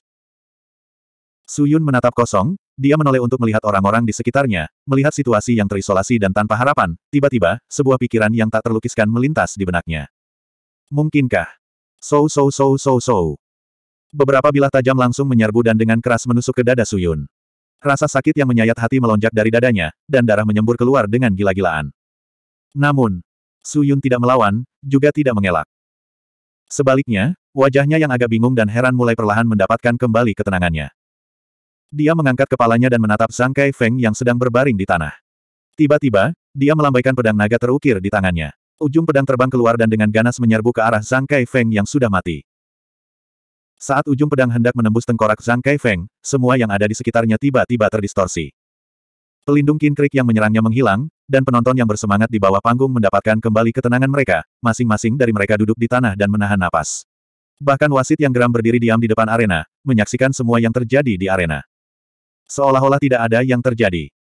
Suyun menatap kosong, dia menoleh untuk melihat orang-orang di sekitarnya, melihat situasi yang terisolasi dan tanpa harapan, tiba-tiba, sebuah pikiran yang tak terlukiskan melintas di benaknya. Mungkinkah? So so so so so. Beberapa bilah tajam langsung menyerbu dan dengan keras menusuk ke dada Suyun. Rasa sakit yang menyayat hati melonjak dari dadanya, dan darah menyembur keluar dengan gila-gilaan. Namun, Su Yun tidak melawan, juga tidak mengelak. Sebaliknya, wajahnya yang agak bingung dan heran mulai perlahan mendapatkan kembali ketenangannya. Dia mengangkat kepalanya dan menatap Kai Feng yang sedang berbaring di tanah. Tiba-tiba, dia melambaikan pedang naga terukir di tangannya. Ujung pedang terbang keluar dan dengan ganas menyerbu ke arah Kai Feng yang sudah mati. Saat ujung pedang hendak menembus tengkorak Zhang Kai Feng, semua yang ada di sekitarnya tiba-tiba terdistorsi. Pelindung kinkrik yang menyerangnya menghilang, dan penonton yang bersemangat di bawah panggung mendapatkan kembali ketenangan mereka, masing-masing dari mereka duduk di tanah dan menahan napas. Bahkan wasit yang geram berdiri diam di depan arena, menyaksikan semua yang terjadi di arena. Seolah-olah tidak ada yang terjadi.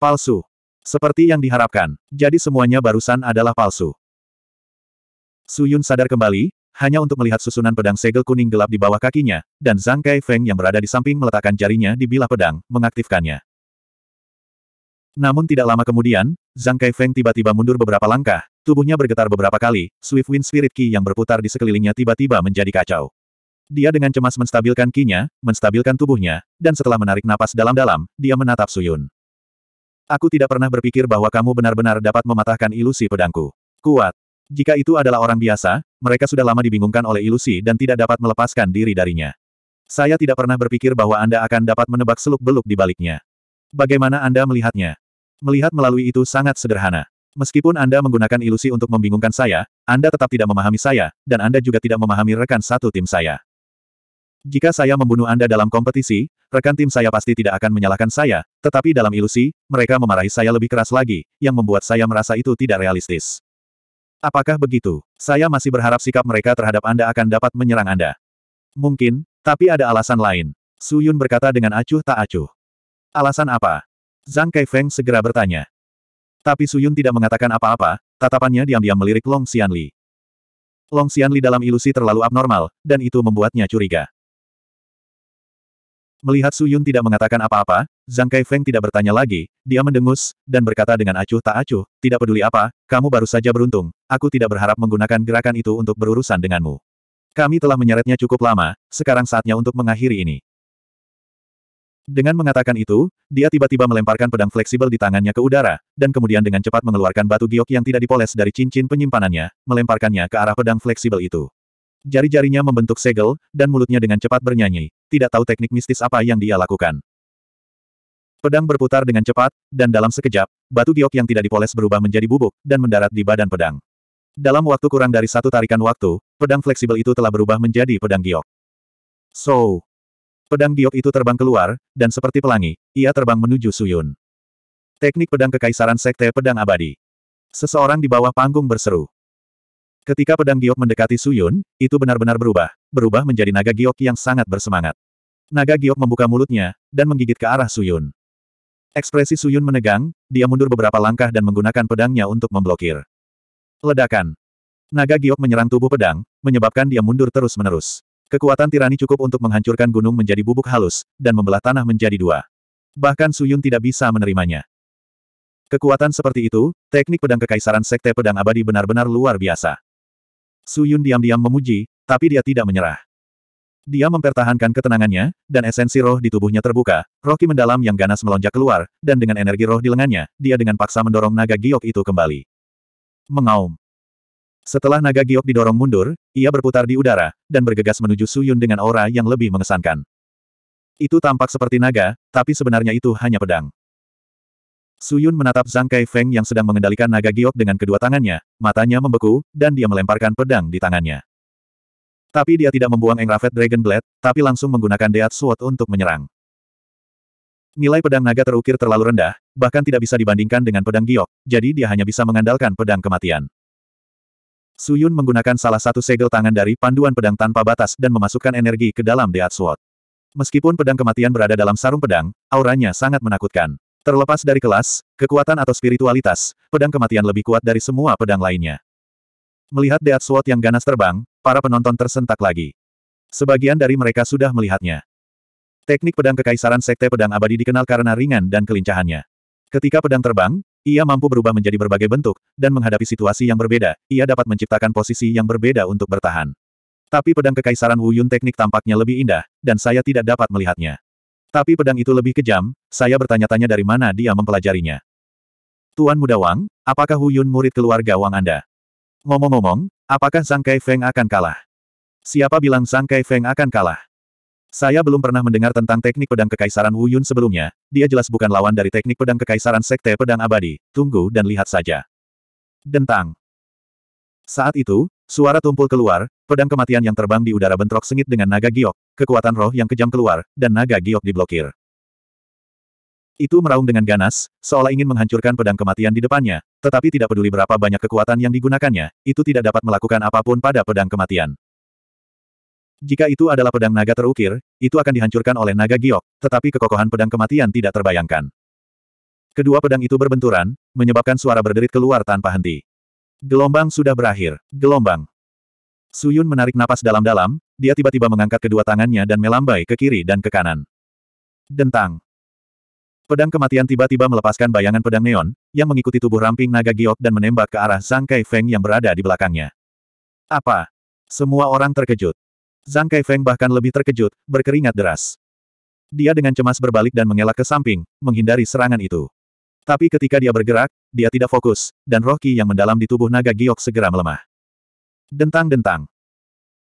Palsu. Seperti yang diharapkan, jadi semuanya barusan adalah palsu. Suyun sadar kembali, hanya untuk melihat susunan pedang segel kuning gelap di bawah kakinya, dan Zhang Kai Feng yang berada di samping meletakkan jarinya di bilah pedang, mengaktifkannya. Namun tidak lama kemudian, Zhang Kai Feng tiba-tiba mundur beberapa langkah, tubuhnya bergetar beberapa kali, Swift Wind Spirit Ki yang berputar di sekelilingnya tiba-tiba menjadi kacau. Dia dengan cemas menstabilkan kinya, menstabilkan tubuhnya, dan setelah menarik napas dalam-dalam, dia menatap Suyun. Aku tidak pernah berpikir bahwa kamu benar-benar dapat mematahkan ilusi pedangku. Kuat. Jika itu adalah orang biasa, mereka sudah lama dibingungkan oleh ilusi dan tidak dapat melepaskan diri darinya. Saya tidak pernah berpikir bahwa Anda akan dapat menebak seluk-beluk di baliknya. Bagaimana Anda melihatnya? Melihat melalui itu sangat sederhana. Meskipun Anda menggunakan ilusi untuk membingungkan saya, Anda tetap tidak memahami saya, dan Anda juga tidak memahami rekan satu tim saya. Jika saya membunuh Anda dalam kompetisi, rekan tim saya pasti tidak akan menyalahkan saya, tetapi dalam ilusi, mereka memarahi saya lebih keras lagi, yang membuat saya merasa itu tidak realistis. Apakah begitu? Saya masih berharap sikap mereka terhadap Anda akan dapat menyerang Anda. Mungkin, tapi ada alasan lain. Suyun berkata dengan acuh tak acuh. Alasan apa? Zhang Kaifeng segera bertanya. Tapi Suyun tidak mengatakan apa-apa, tatapannya diam-diam melirik Long Xianli. Long Xianli dalam ilusi terlalu abnormal, dan itu membuatnya curiga. Melihat Suyun tidak mengatakan apa-apa, Zhang Kaifeng tidak bertanya lagi, dia mendengus, dan berkata dengan acuh tak acuh, tidak peduli apa, kamu baru saja beruntung, aku tidak berharap menggunakan gerakan itu untuk berurusan denganmu. Kami telah menyeretnya cukup lama, sekarang saatnya untuk mengakhiri ini. Dengan mengatakan itu, dia tiba-tiba melemparkan pedang fleksibel di tangannya ke udara, dan kemudian dengan cepat mengeluarkan batu giok yang tidak dipoles dari cincin penyimpanannya, melemparkannya ke arah pedang fleksibel itu. Jari-jarinya membentuk segel, dan mulutnya dengan cepat bernyanyi, tidak tahu teknik mistis apa yang dia lakukan. Pedang berputar dengan cepat, dan dalam sekejap, batu giok yang tidak dipoles berubah menjadi bubuk, dan mendarat di badan pedang. Dalam waktu kurang dari satu tarikan waktu, pedang fleksibel itu telah berubah menjadi pedang giok. So, Pedang giok itu terbang keluar, dan seperti pelangi, ia terbang menuju Suyun. Teknik pedang kekaisaran Sekte Pedang Abadi. Seseorang di bawah panggung berseru. Ketika pedang giok mendekati Suyun, itu benar-benar berubah, berubah menjadi naga giok yang sangat bersemangat. Naga giok membuka mulutnya, dan menggigit ke arah Suyun. Ekspresi Suyun menegang, dia mundur beberapa langkah dan menggunakan pedangnya untuk memblokir. Ledakan. Naga giok menyerang tubuh pedang, menyebabkan dia mundur terus-menerus. Kekuatan tirani cukup untuk menghancurkan gunung menjadi bubuk halus, dan membelah tanah menjadi dua. Bahkan Suyun tidak bisa menerimanya. Kekuatan seperti itu, teknik pedang kekaisaran Sekte Pedang Abadi benar-benar luar biasa. Suyun diam-diam memuji, tapi dia tidak menyerah. Dia mempertahankan ketenangannya, dan esensi roh di tubuhnya terbuka, roki mendalam yang ganas melonjak keluar, dan dengan energi roh di lengannya, dia dengan paksa mendorong naga giok itu kembali. Mengaum. Setelah naga giok didorong mundur, ia berputar di udara, dan bergegas menuju Suyun dengan aura yang lebih mengesankan. Itu tampak seperti naga, tapi sebenarnya itu hanya pedang. Suyun menatap Zhang Kai Feng yang sedang mengendalikan naga giok dengan kedua tangannya, matanya membeku, dan dia melemparkan pedang di tangannya. Tapi dia tidak membuang Engravet Dragon Blade, tapi langsung menggunakan Deat Sword untuk menyerang. Nilai pedang naga terukir terlalu rendah, bahkan tidak bisa dibandingkan dengan pedang giok, jadi dia hanya bisa mengandalkan pedang kematian. Suyun menggunakan salah satu segel tangan dari panduan pedang tanpa batas dan memasukkan energi ke dalam Death Sword. Meskipun pedang kematian berada dalam sarung pedang, auranya sangat menakutkan. Terlepas dari kelas, kekuatan atau spiritualitas, pedang kematian lebih kuat dari semua pedang lainnya. Melihat Death Sword yang ganas terbang, para penonton tersentak lagi. Sebagian dari mereka sudah melihatnya. Teknik pedang kekaisaran Sekte Pedang Abadi dikenal karena ringan dan kelincahannya. Ketika pedang terbang, ia mampu berubah menjadi berbagai bentuk, dan menghadapi situasi yang berbeda, ia dapat menciptakan posisi yang berbeda untuk bertahan. Tapi pedang kekaisaran Wu Yun teknik tampaknya lebih indah, dan saya tidak dapat melihatnya. Tapi pedang itu lebih kejam, saya bertanya-tanya dari mana dia mempelajarinya. Tuan Muda Wang, apakah Hu Yun murid keluarga Wang Anda? Ngomong-ngomong, apakah Sang Kai Feng akan kalah? Siapa bilang Sang Kai Feng akan kalah? Saya belum pernah mendengar tentang teknik pedang kekaisaran Wu Yun sebelumnya, dia jelas bukan lawan dari teknik pedang kekaisaran Sekte Pedang Abadi, tunggu dan lihat saja. Dentang. Saat itu, suara tumpul keluar, pedang kematian yang terbang di udara bentrok sengit dengan naga giok, kekuatan roh yang kejam keluar, dan naga giok diblokir. Itu meraung dengan ganas, seolah ingin menghancurkan pedang kematian di depannya, tetapi tidak peduli berapa banyak kekuatan yang digunakannya, itu tidak dapat melakukan apapun pada pedang kematian. Jika itu adalah pedang naga terukir, itu akan dihancurkan oleh naga giok, tetapi kekokohan pedang kematian tidak terbayangkan. Kedua pedang itu berbenturan, menyebabkan suara berderit keluar tanpa henti. Gelombang sudah berakhir. Gelombang. Suyun menarik napas dalam-dalam, dia tiba-tiba mengangkat kedua tangannya dan melambai ke kiri dan ke kanan. Dentang. Pedang kematian tiba-tiba melepaskan bayangan pedang neon, yang mengikuti tubuh ramping naga giok dan menembak ke arah Zhang Kai Feng yang berada di belakangnya. Apa? Semua orang terkejut. Zhang Kaifeng bahkan lebih terkejut, berkeringat deras. Dia dengan cemas berbalik dan mengelak ke samping, menghindari serangan itu. Tapi ketika dia bergerak, dia tidak fokus, dan Rocky yang mendalam di tubuh naga giok segera melemah. Dentang-dentang.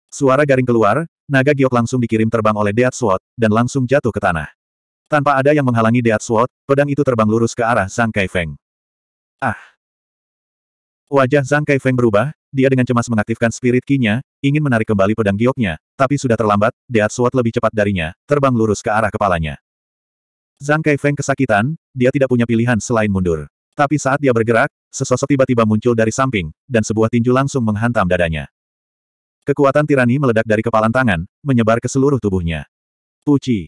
Suara garing keluar, naga giok langsung dikirim terbang oleh Deat Sword, dan langsung jatuh ke tanah. Tanpa ada yang menghalangi Deat Sword, pedang itu terbang lurus ke arah Zhang Kaifeng. Ah! Wajah Zhang Kai Feng berubah, dia dengan cemas mengaktifkan spirit kinya, ingin menarik kembali pedang gioknya, tapi sudah terlambat, Dead Sword lebih cepat darinya, terbang lurus ke arah kepalanya. Zhang Kai Feng kesakitan, dia tidak punya pilihan selain mundur. Tapi saat dia bergerak, sesosok tiba-tiba muncul dari samping, dan sebuah tinju langsung menghantam dadanya. Kekuatan tirani meledak dari kepalan tangan, menyebar ke seluruh tubuhnya. Puci.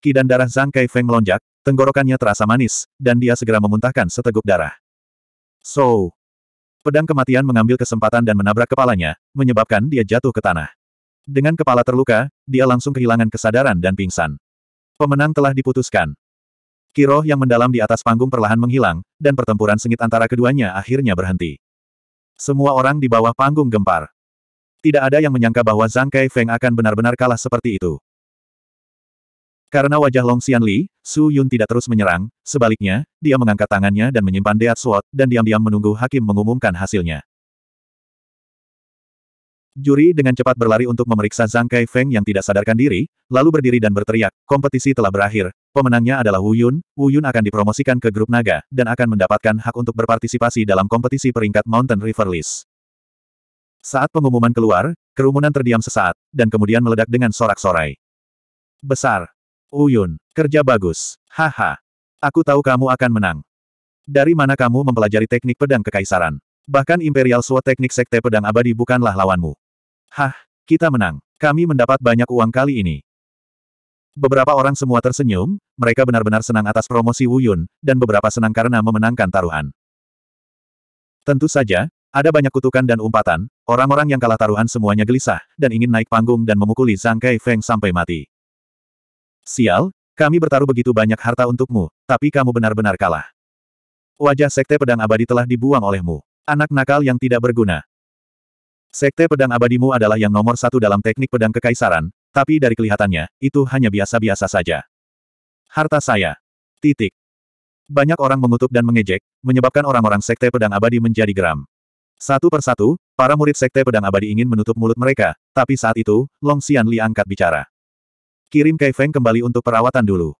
Ki dan darah Zhang Kai Feng melonjak, tenggorokannya terasa manis, dan dia segera memuntahkan seteguk darah. So, Pedang kematian mengambil kesempatan dan menabrak kepalanya, menyebabkan dia jatuh ke tanah. Dengan kepala terluka, dia langsung kehilangan kesadaran dan pingsan. Pemenang telah diputuskan. Kiroh yang mendalam di atas panggung perlahan menghilang, dan pertempuran sengit antara keduanya akhirnya berhenti. Semua orang di bawah panggung gempar. Tidak ada yang menyangka bahwa Zhang Kai Feng akan benar-benar kalah seperti itu. Karena wajah Long Xianli, Su Yun tidak terus menyerang, sebaliknya, dia mengangkat tangannya dan menyimpan Death Sword, dan diam-diam menunggu hakim mengumumkan hasilnya. Juri dengan cepat berlari untuk memeriksa Zhang Kai Feng yang tidak sadarkan diri, lalu berdiri dan berteriak, kompetisi telah berakhir, pemenangnya adalah Wu Yun, Wu Yun akan dipromosikan ke grup naga, dan akan mendapatkan hak untuk berpartisipasi dalam kompetisi peringkat Mountain River List. Saat pengumuman keluar, kerumunan terdiam sesaat, dan kemudian meledak dengan sorak-sorai. Besar, Uyun, oh kerja bagus. Haha. Aku tahu kamu akan menang. Dari mana kamu mempelajari teknik pedang kekaisaran? Bahkan Imperial Sword teknik sekte pedang abadi bukanlah lawanmu. Hah, kita menang. Kami mendapat banyak uang kali ini. Beberapa orang semua tersenyum, mereka benar-benar senang atas promosi Wuyun, dan beberapa senang karena memenangkan taruhan. Tentu saja, ada banyak kutukan dan umpatan, orang-orang yang kalah taruhan semuanya gelisah, dan ingin naik panggung dan memukuli Zhang Kai Feng sampai mati. Sial, kami bertaruh begitu banyak harta untukmu, tapi kamu benar-benar kalah. Wajah Sekte Pedang Abadi telah dibuang olehmu. Anak nakal yang tidak berguna. Sekte Pedang Abadimu adalah yang nomor satu dalam teknik pedang kekaisaran, tapi dari kelihatannya, itu hanya biasa-biasa saja. Harta saya. Titik. Banyak orang mengutuk dan mengejek, menyebabkan orang-orang Sekte Pedang Abadi menjadi geram. Satu persatu, para murid Sekte Pedang Abadi ingin menutup mulut mereka, tapi saat itu, Long Xian Li angkat bicara. Kirim Kai Feng kembali untuk perawatan dulu.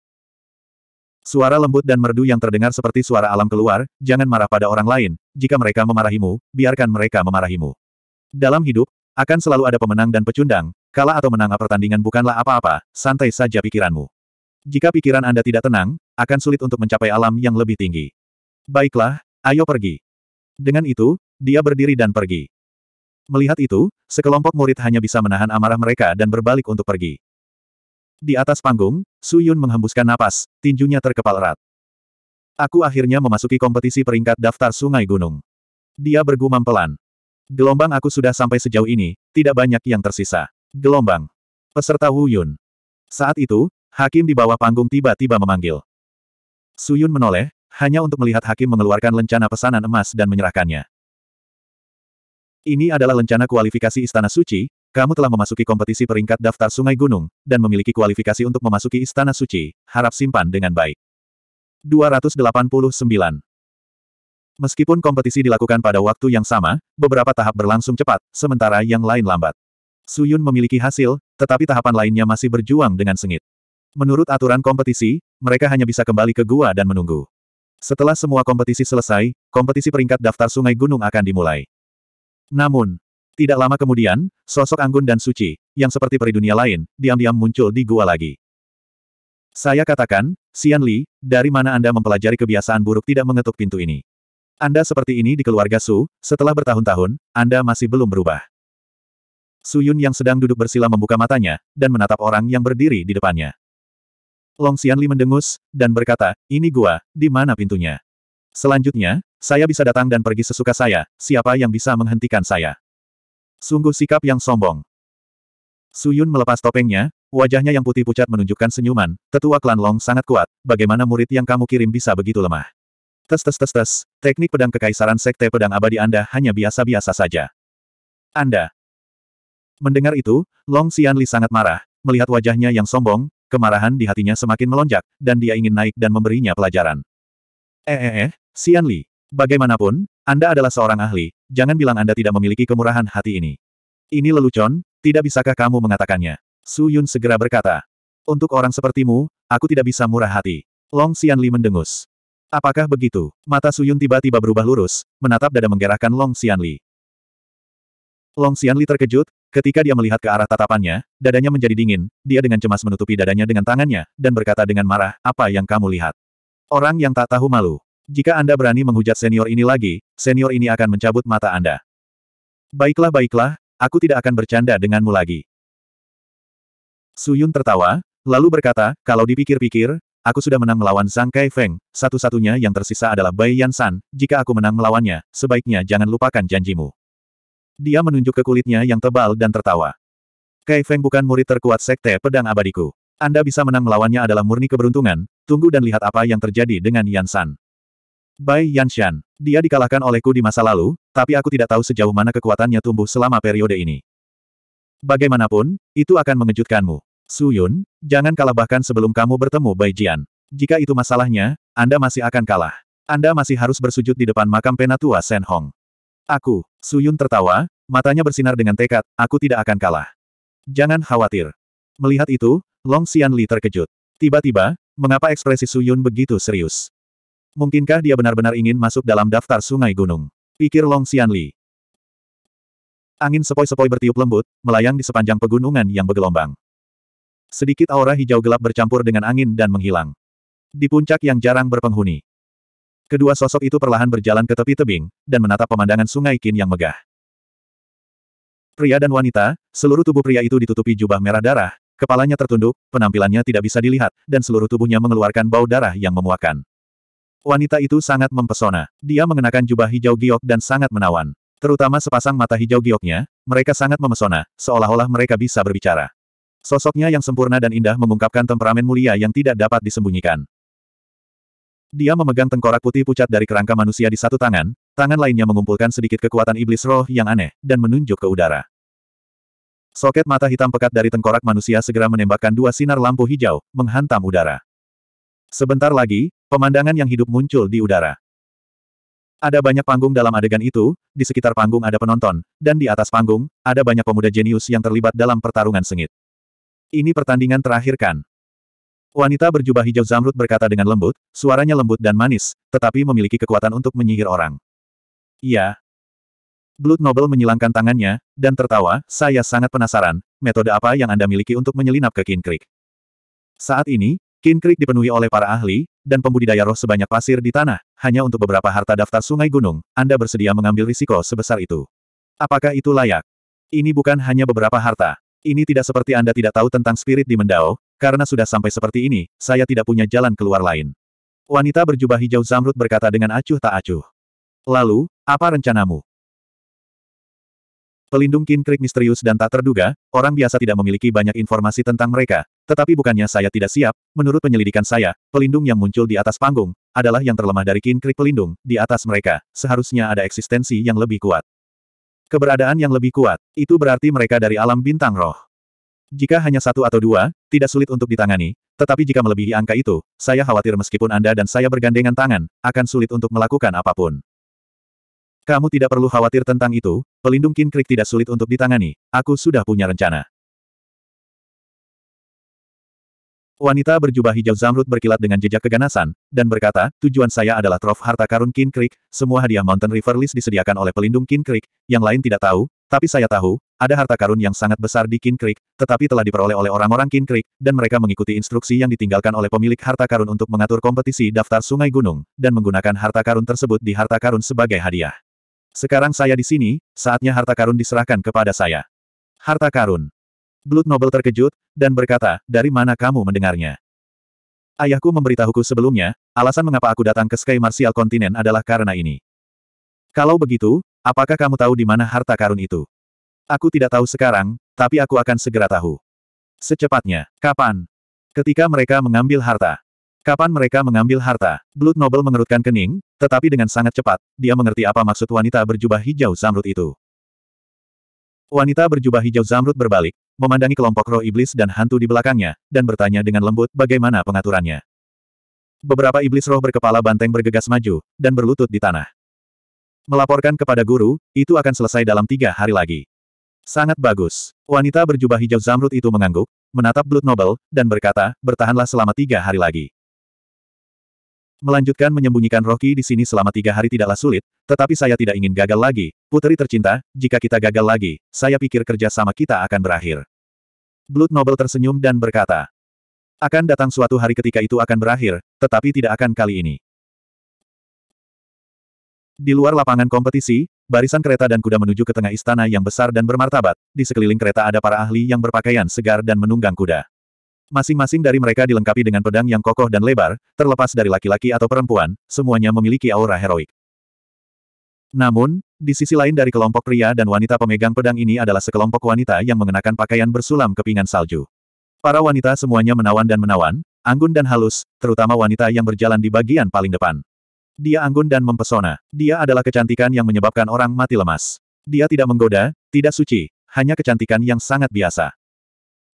Suara lembut dan merdu yang terdengar seperti suara alam keluar, jangan marah pada orang lain, jika mereka memarahimu, biarkan mereka memarahimu. Dalam hidup, akan selalu ada pemenang dan pecundang, kalah atau menang pertandingan bukanlah apa-apa, santai saja pikiranmu. Jika pikiran Anda tidak tenang, akan sulit untuk mencapai alam yang lebih tinggi. Baiklah, ayo pergi. Dengan itu, dia berdiri dan pergi. Melihat itu, sekelompok murid hanya bisa menahan amarah mereka dan berbalik untuk pergi. Di atas panggung, Su Yun menghembuskan napas, tinjunya terkepal erat. Aku akhirnya memasuki kompetisi peringkat daftar sungai gunung. Dia bergumam pelan. Gelombang aku sudah sampai sejauh ini, tidak banyak yang tersisa. Gelombang. Peserta Wu Yun. Saat itu, hakim di bawah panggung tiba-tiba memanggil. Su Yun menoleh, hanya untuk melihat hakim mengeluarkan lencana pesanan emas dan menyerahkannya. Ini adalah lencana kualifikasi Istana Suci, kamu telah memasuki kompetisi peringkat daftar Sungai Gunung, dan memiliki kualifikasi untuk memasuki Istana Suci, harap simpan dengan baik. 289. Meskipun kompetisi dilakukan pada waktu yang sama, beberapa tahap berlangsung cepat, sementara yang lain lambat. Suyun memiliki hasil, tetapi tahapan lainnya masih berjuang dengan sengit. Menurut aturan kompetisi, mereka hanya bisa kembali ke gua dan menunggu. Setelah semua kompetisi selesai, kompetisi peringkat daftar Sungai Gunung akan dimulai. Namun, tidak lama kemudian, sosok anggun dan suci, yang seperti peri dunia lain, diam-diam muncul di gua lagi. Saya katakan, Xian Li, dari mana Anda mempelajari kebiasaan buruk tidak mengetuk pintu ini? Anda seperti ini di keluarga Su, setelah bertahun-tahun, Anda masih belum berubah. Su Yun yang sedang duduk bersila membuka matanya, dan menatap orang yang berdiri di depannya. Long Xian Li mendengus, dan berkata, ini gua, di mana pintunya? Selanjutnya, saya bisa datang dan pergi sesuka saya, siapa yang bisa menghentikan saya? Sungguh sikap yang sombong. Suyun melepas topengnya, wajahnya yang putih pucat menunjukkan senyuman, tetua klan Long sangat kuat, bagaimana murid yang kamu kirim bisa begitu lemah. Tes tes tes tes, teknik pedang kekaisaran sekte pedang abadi Anda hanya biasa-biasa saja. Anda. Mendengar itu, Long Xianli sangat marah, melihat wajahnya yang sombong, kemarahan di hatinya semakin melonjak, dan dia ingin naik dan memberinya pelajaran. Eh eh eh, Xianli, bagaimanapun, Anda adalah seorang ahli, Jangan bilang Anda tidak memiliki kemurahan hati ini. Ini lelucon, tidak bisakah kamu mengatakannya? Su Yun segera berkata. Untuk orang sepertimu, aku tidak bisa murah hati. Long Xianli mendengus. Apakah begitu? Mata Su Yun tiba-tiba berubah lurus, menatap dada menggerakkan Long Xianli. Long Xianli terkejut, ketika dia melihat ke arah tatapannya, dadanya menjadi dingin, dia dengan cemas menutupi dadanya dengan tangannya, dan berkata dengan marah, apa yang kamu lihat? Orang yang tak tahu malu. Jika Anda berani menghujat senior ini lagi, senior ini akan mencabut mata Anda. Baiklah baiklah, aku tidak akan bercanda denganmu lagi. Suyun tertawa, lalu berkata, kalau dipikir-pikir, aku sudah menang melawan Zhang Kai Feng, satu-satunya yang tersisa adalah Bai Yan San. jika aku menang melawannya, sebaiknya jangan lupakan janjimu. Dia menunjuk ke kulitnya yang tebal dan tertawa. Kai Feng bukan murid terkuat Sekte Pedang Abadiku. Anda bisa menang melawannya adalah murni keberuntungan, tunggu dan lihat apa yang terjadi dengan Yan San. Bai Yanshan. Dia dikalahkan olehku di masa lalu, tapi aku tidak tahu sejauh mana kekuatannya tumbuh selama periode ini. Bagaimanapun, itu akan mengejutkanmu. Su Yun, jangan kalah bahkan sebelum kamu bertemu Bai Jian. Jika itu masalahnya, Anda masih akan kalah. Anda masih harus bersujud di depan makam penatua Sen Hong. Aku, Su Yun tertawa, matanya bersinar dengan tekad, aku tidak akan kalah. Jangan khawatir. Melihat itu, Long Xian Li terkejut. Tiba-tiba, mengapa ekspresi Su Yun begitu serius? Mungkinkah dia benar-benar ingin masuk dalam daftar sungai gunung? Pikir Long Xianli. Angin sepoi-sepoi bertiup lembut, melayang di sepanjang pegunungan yang bergelombang. Sedikit aura hijau gelap bercampur dengan angin dan menghilang. Di puncak yang jarang berpenghuni. Kedua sosok itu perlahan berjalan ke tepi tebing, dan menatap pemandangan sungai Qin yang megah. Pria dan wanita, seluruh tubuh pria itu ditutupi jubah merah darah, kepalanya tertunduk, penampilannya tidak bisa dilihat, dan seluruh tubuhnya mengeluarkan bau darah yang memuakan. Wanita itu sangat mempesona. Dia mengenakan jubah hijau giok dan sangat menawan. Terutama sepasang mata hijau gioknya, mereka sangat memesona, seolah-olah mereka bisa berbicara. Sosoknya yang sempurna dan indah mengungkapkan temperamen mulia yang tidak dapat disembunyikan. Dia memegang tengkorak putih pucat dari kerangka manusia di satu tangan, tangan lainnya mengumpulkan sedikit kekuatan iblis roh yang aneh, dan menunjuk ke udara. Soket mata hitam pekat dari tengkorak manusia segera menembakkan dua sinar lampu hijau, menghantam udara. Sebentar lagi, pemandangan yang hidup muncul di udara. Ada banyak panggung dalam adegan itu, di sekitar panggung ada penonton, dan di atas panggung, ada banyak pemuda jenius yang terlibat dalam pertarungan sengit. Ini pertandingan terakhir kan? Wanita berjubah hijau zamrud berkata dengan lembut, suaranya lembut dan manis, tetapi memiliki kekuatan untuk menyihir orang. Iya, Blood Noble menyilangkan tangannya, dan tertawa, saya sangat penasaran, metode apa yang Anda miliki untuk menyelinap ke King Creek. Saat ini, Kinkrik dipenuhi oleh para ahli, dan pembudidaya roh sebanyak pasir di tanah, hanya untuk beberapa harta daftar sungai gunung, Anda bersedia mengambil risiko sebesar itu. Apakah itu layak? Ini bukan hanya beberapa harta. Ini tidak seperti Anda tidak tahu tentang spirit di Mendao, karena sudah sampai seperti ini, saya tidak punya jalan keluar lain. Wanita berjubah hijau Zamrud berkata dengan acuh tak acuh. Lalu, apa rencanamu? Pelindung Kin misterius dan tak terduga, orang biasa tidak memiliki banyak informasi tentang mereka. Tetapi bukannya saya tidak siap, menurut penyelidikan saya, pelindung yang muncul di atas panggung, adalah yang terlemah dari Kin pelindung, di atas mereka, seharusnya ada eksistensi yang lebih kuat. Keberadaan yang lebih kuat, itu berarti mereka dari alam bintang roh. Jika hanya satu atau dua, tidak sulit untuk ditangani, tetapi jika melebihi angka itu, saya khawatir meskipun Anda dan saya bergandengan tangan, akan sulit untuk melakukan apapun. Kamu tidak perlu khawatir tentang itu, pelindung Kin Creek tidak sulit untuk ditangani, aku sudah punya rencana. Wanita berjubah hijau zamrud berkilat dengan jejak keganasan, dan berkata, tujuan saya adalah trof harta karun Kin Creek. semua hadiah Mountain River List disediakan oleh pelindung Kin Creek. yang lain tidak tahu, tapi saya tahu, ada harta karun yang sangat besar di Kin Creek. tetapi telah diperoleh oleh orang-orang Kin Creek, dan mereka mengikuti instruksi yang ditinggalkan oleh pemilik harta karun untuk mengatur kompetisi daftar sungai gunung, dan menggunakan harta karun tersebut di harta karun sebagai hadiah. Sekarang saya di sini, saatnya harta karun diserahkan kepada saya. Harta karun. Blood Noble terkejut, dan berkata, dari mana kamu mendengarnya? Ayahku memberitahuku sebelumnya, alasan mengapa aku datang ke Sky Martial Continent adalah karena ini. Kalau begitu, apakah kamu tahu di mana harta karun itu? Aku tidak tahu sekarang, tapi aku akan segera tahu. Secepatnya, kapan? Ketika mereka mengambil harta, Kapan mereka mengambil harta? Blood Noble mengerutkan kening, tetapi dengan sangat cepat, dia mengerti apa maksud wanita berjubah hijau zamrud itu. Wanita berjubah hijau zamrud berbalik, memandangi kelompok roh iblis dan hantu di belakangnya, dan bertanya dengan lembut bagaimana pengaturannya. Beberapa iblis roh berkepala banteng bergegas maju, dan berlutut di tanah. Melaporkan kepada guru, itu akan selesai dalam tiga hari lagi. Sangat bagus. Wanita berjubah hijau zamrud itu mengangguk, menatap Blood Noble, dan berkata, bertahanlah selama tiga hari lagi. Melanjutkan menyembunyikan Rocky di sini selama tiga hari tidaklah sulit, tetapi saya tidak ingin gagal lagi. putri tercinta, jika kita gagal lagi, saya pikir kerja sama kita akan berakhir. Blood Noble tersenyum dan berkata, akan datang suatu hari ketika itu akan berakhir, tetapi tidak akan kali ini. Di luar lapangan kompetisi, barisan kereta dan kuda menuju ke tengah istana yang besar dan bermartabat, di sekeliling kereta ada para ahli yang berpakaian segar dan menunggang kuda. Masing-masing dari mereka dilengkapi dengan pedang yang kokoh dan lebar, terlepas dari laki-laki atau perempuan, semuanya memiliki aura heroik. Namun, di sisi lain dari kelompok pria dan wanita pemegang pedang ini adalah sekelompok wanita yang mengenakan pakaian bersulam kepingan salju. Para wanita semuanya menawan dan menawan, anggun dan halus, terutama wanita yang berjalan di bagian paling depan. Dia anggun dan mempesona. Dia adalah kecantikan yang menyebabkan orang mati lemas. Dia tidak menggoda, tidak suci, hanya kecantikan yang sangat biasa.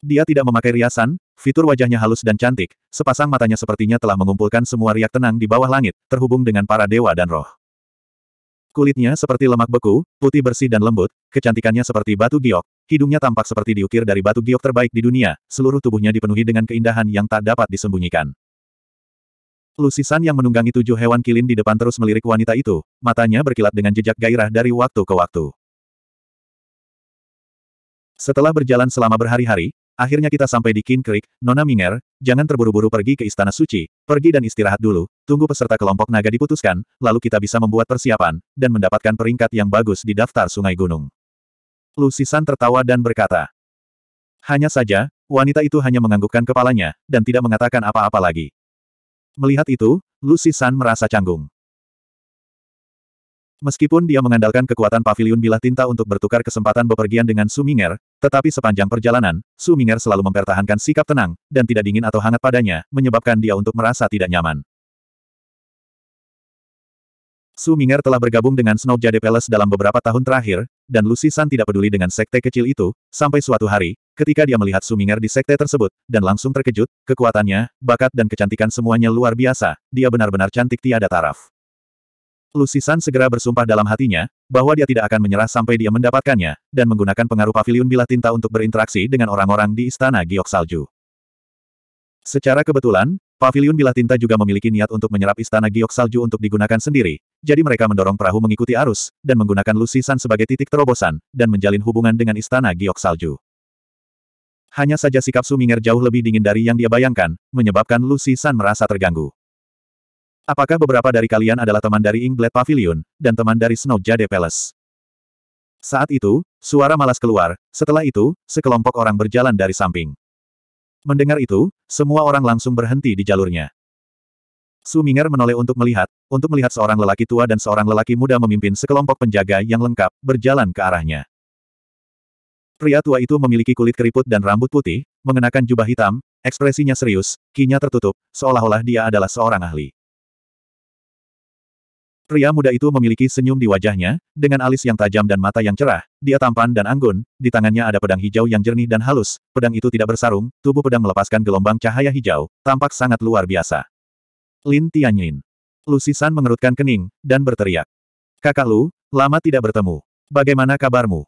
Dia tidak memakai riasan, Fitur wajahnya halus dan cantik, sepasang matanya sepertinya telah mengumpulkan semua riak tenang di bawah langit, terhubung dengan para dewa dan roh. Kulitnya seperti lemak beku, putih bersih dan lembut, kecantikannya seperti batu giok, hidungnya tampak seperti diukir dari batu giok terbaik di dunia, seluruh tubuhnya dipenuhi dengan keindahan yang tak dapat disembunyikan. Lusisan yang menunggangi tujuh hewan kilin di depan terus melirik wanita itu, matanya berkilat dengan jejak gairah dari waktu ke waktu. Setelah berjalan selama berhari-hari, Akhirnya kita sampai di Kin Creek, Nona Minger, jangan terburu-buru pergi ke Istana Suci, pergi dan istirahat dulu, tunggu peserta kelompok naga diputuskan, lalu kita bisa membuat persiapan, dan mendapatkan peringkat yang bagus di daftar sungai gunung. Lusisan tertawa dan berkata, Hanya saja, wanita itu hanya menganggukkan kepalanya, dan tidak mengatakan apa-apa lagi. Melihat itu, Lusisan merasa canggung. Meskipun dia mengandalkan kekuatan pavilion bilah tinta untuk bertukar kesempatan bepergian dengan Suminger, tetapi sepanjang perjalanan, Su Minger selalu mempertahankan sikap tenang, dan tidak dingin atau hangat padanya, menyebabkan dia untuk merasa tidak nyaman. Su Minger telah bergabung dengan Snow Jade Palace dalam beberapa tahun terakhir, dan Lucy San tidak peduli dengan sekte kecil itu, sampai suatu hari, ketika dia melihat Su Minger di sekte tersebut, dan langsung terkejut, kekuatannya, bakat dan kecantikan semuanya luar biasa, dia benar-benar cantik tiada taraf. Lusisan segera bersumpah dalam hatinya, bahwa dia tidak akan menyerah sampai dia mendapatkannya, dan menggunakan pengaruh pavilion Bila tinta untuk berinteraksi dengan orang-orang di Istana Giok Salju. Secara kebetulan, pavilion Bila tinta juga memiliki niat untuk menyerap Istana Giok Salju untuk digunakan sendiri, jadi mereka mendorong perahu mengikuti arus, dan menggunakan Lusisan sebagai titik terobosan, dan menjalin hubungan dengan Istana Giok Salju. Hanya saja sikap Suminger jauh lebih dingin dari yang dia bayangkan, menyebabkan Lucy merasa terganggu. Apakah beberapa dari kalian adalah teman dari Inglet Pavilion, dan teman dari Snow Jade Palace? Saat itu, suara malas keluar, setelah itu, sekelompok orang berjalan dari samping. Mendengar itu, semua orang langsung berhenti di jalurnya. Suminger menoleh untuk melihat, untuk melihat seorang lelaki tua dan seorang lelaki muda memimpin sekelompok penjaga yang lengkap, berjalan ke arahnya. Pria tua itu memiliki kulit keriput dan rambut putih, mengenakan jubah hitam, ekspresinya serius, kinya tertutup, seolah-olah dia adalah seorang ahli. Pria muda itu memiliki senyum di wajahnya, dengan alis yang tajam dan mata yang cerah, dia tampan dan anggun, di tangannya ada pedang hijau yang jernih dan halus, pedang itu tidak bersarung, tubuh pedang melepaskan gelombang cahaya hijau, tampak sangat luar biasa. Lin Tianyin. Lusisan mengerutkan kening, dan berteriak. Kakak Lu, lama tidak bertemu. Bagaimana kabarmu?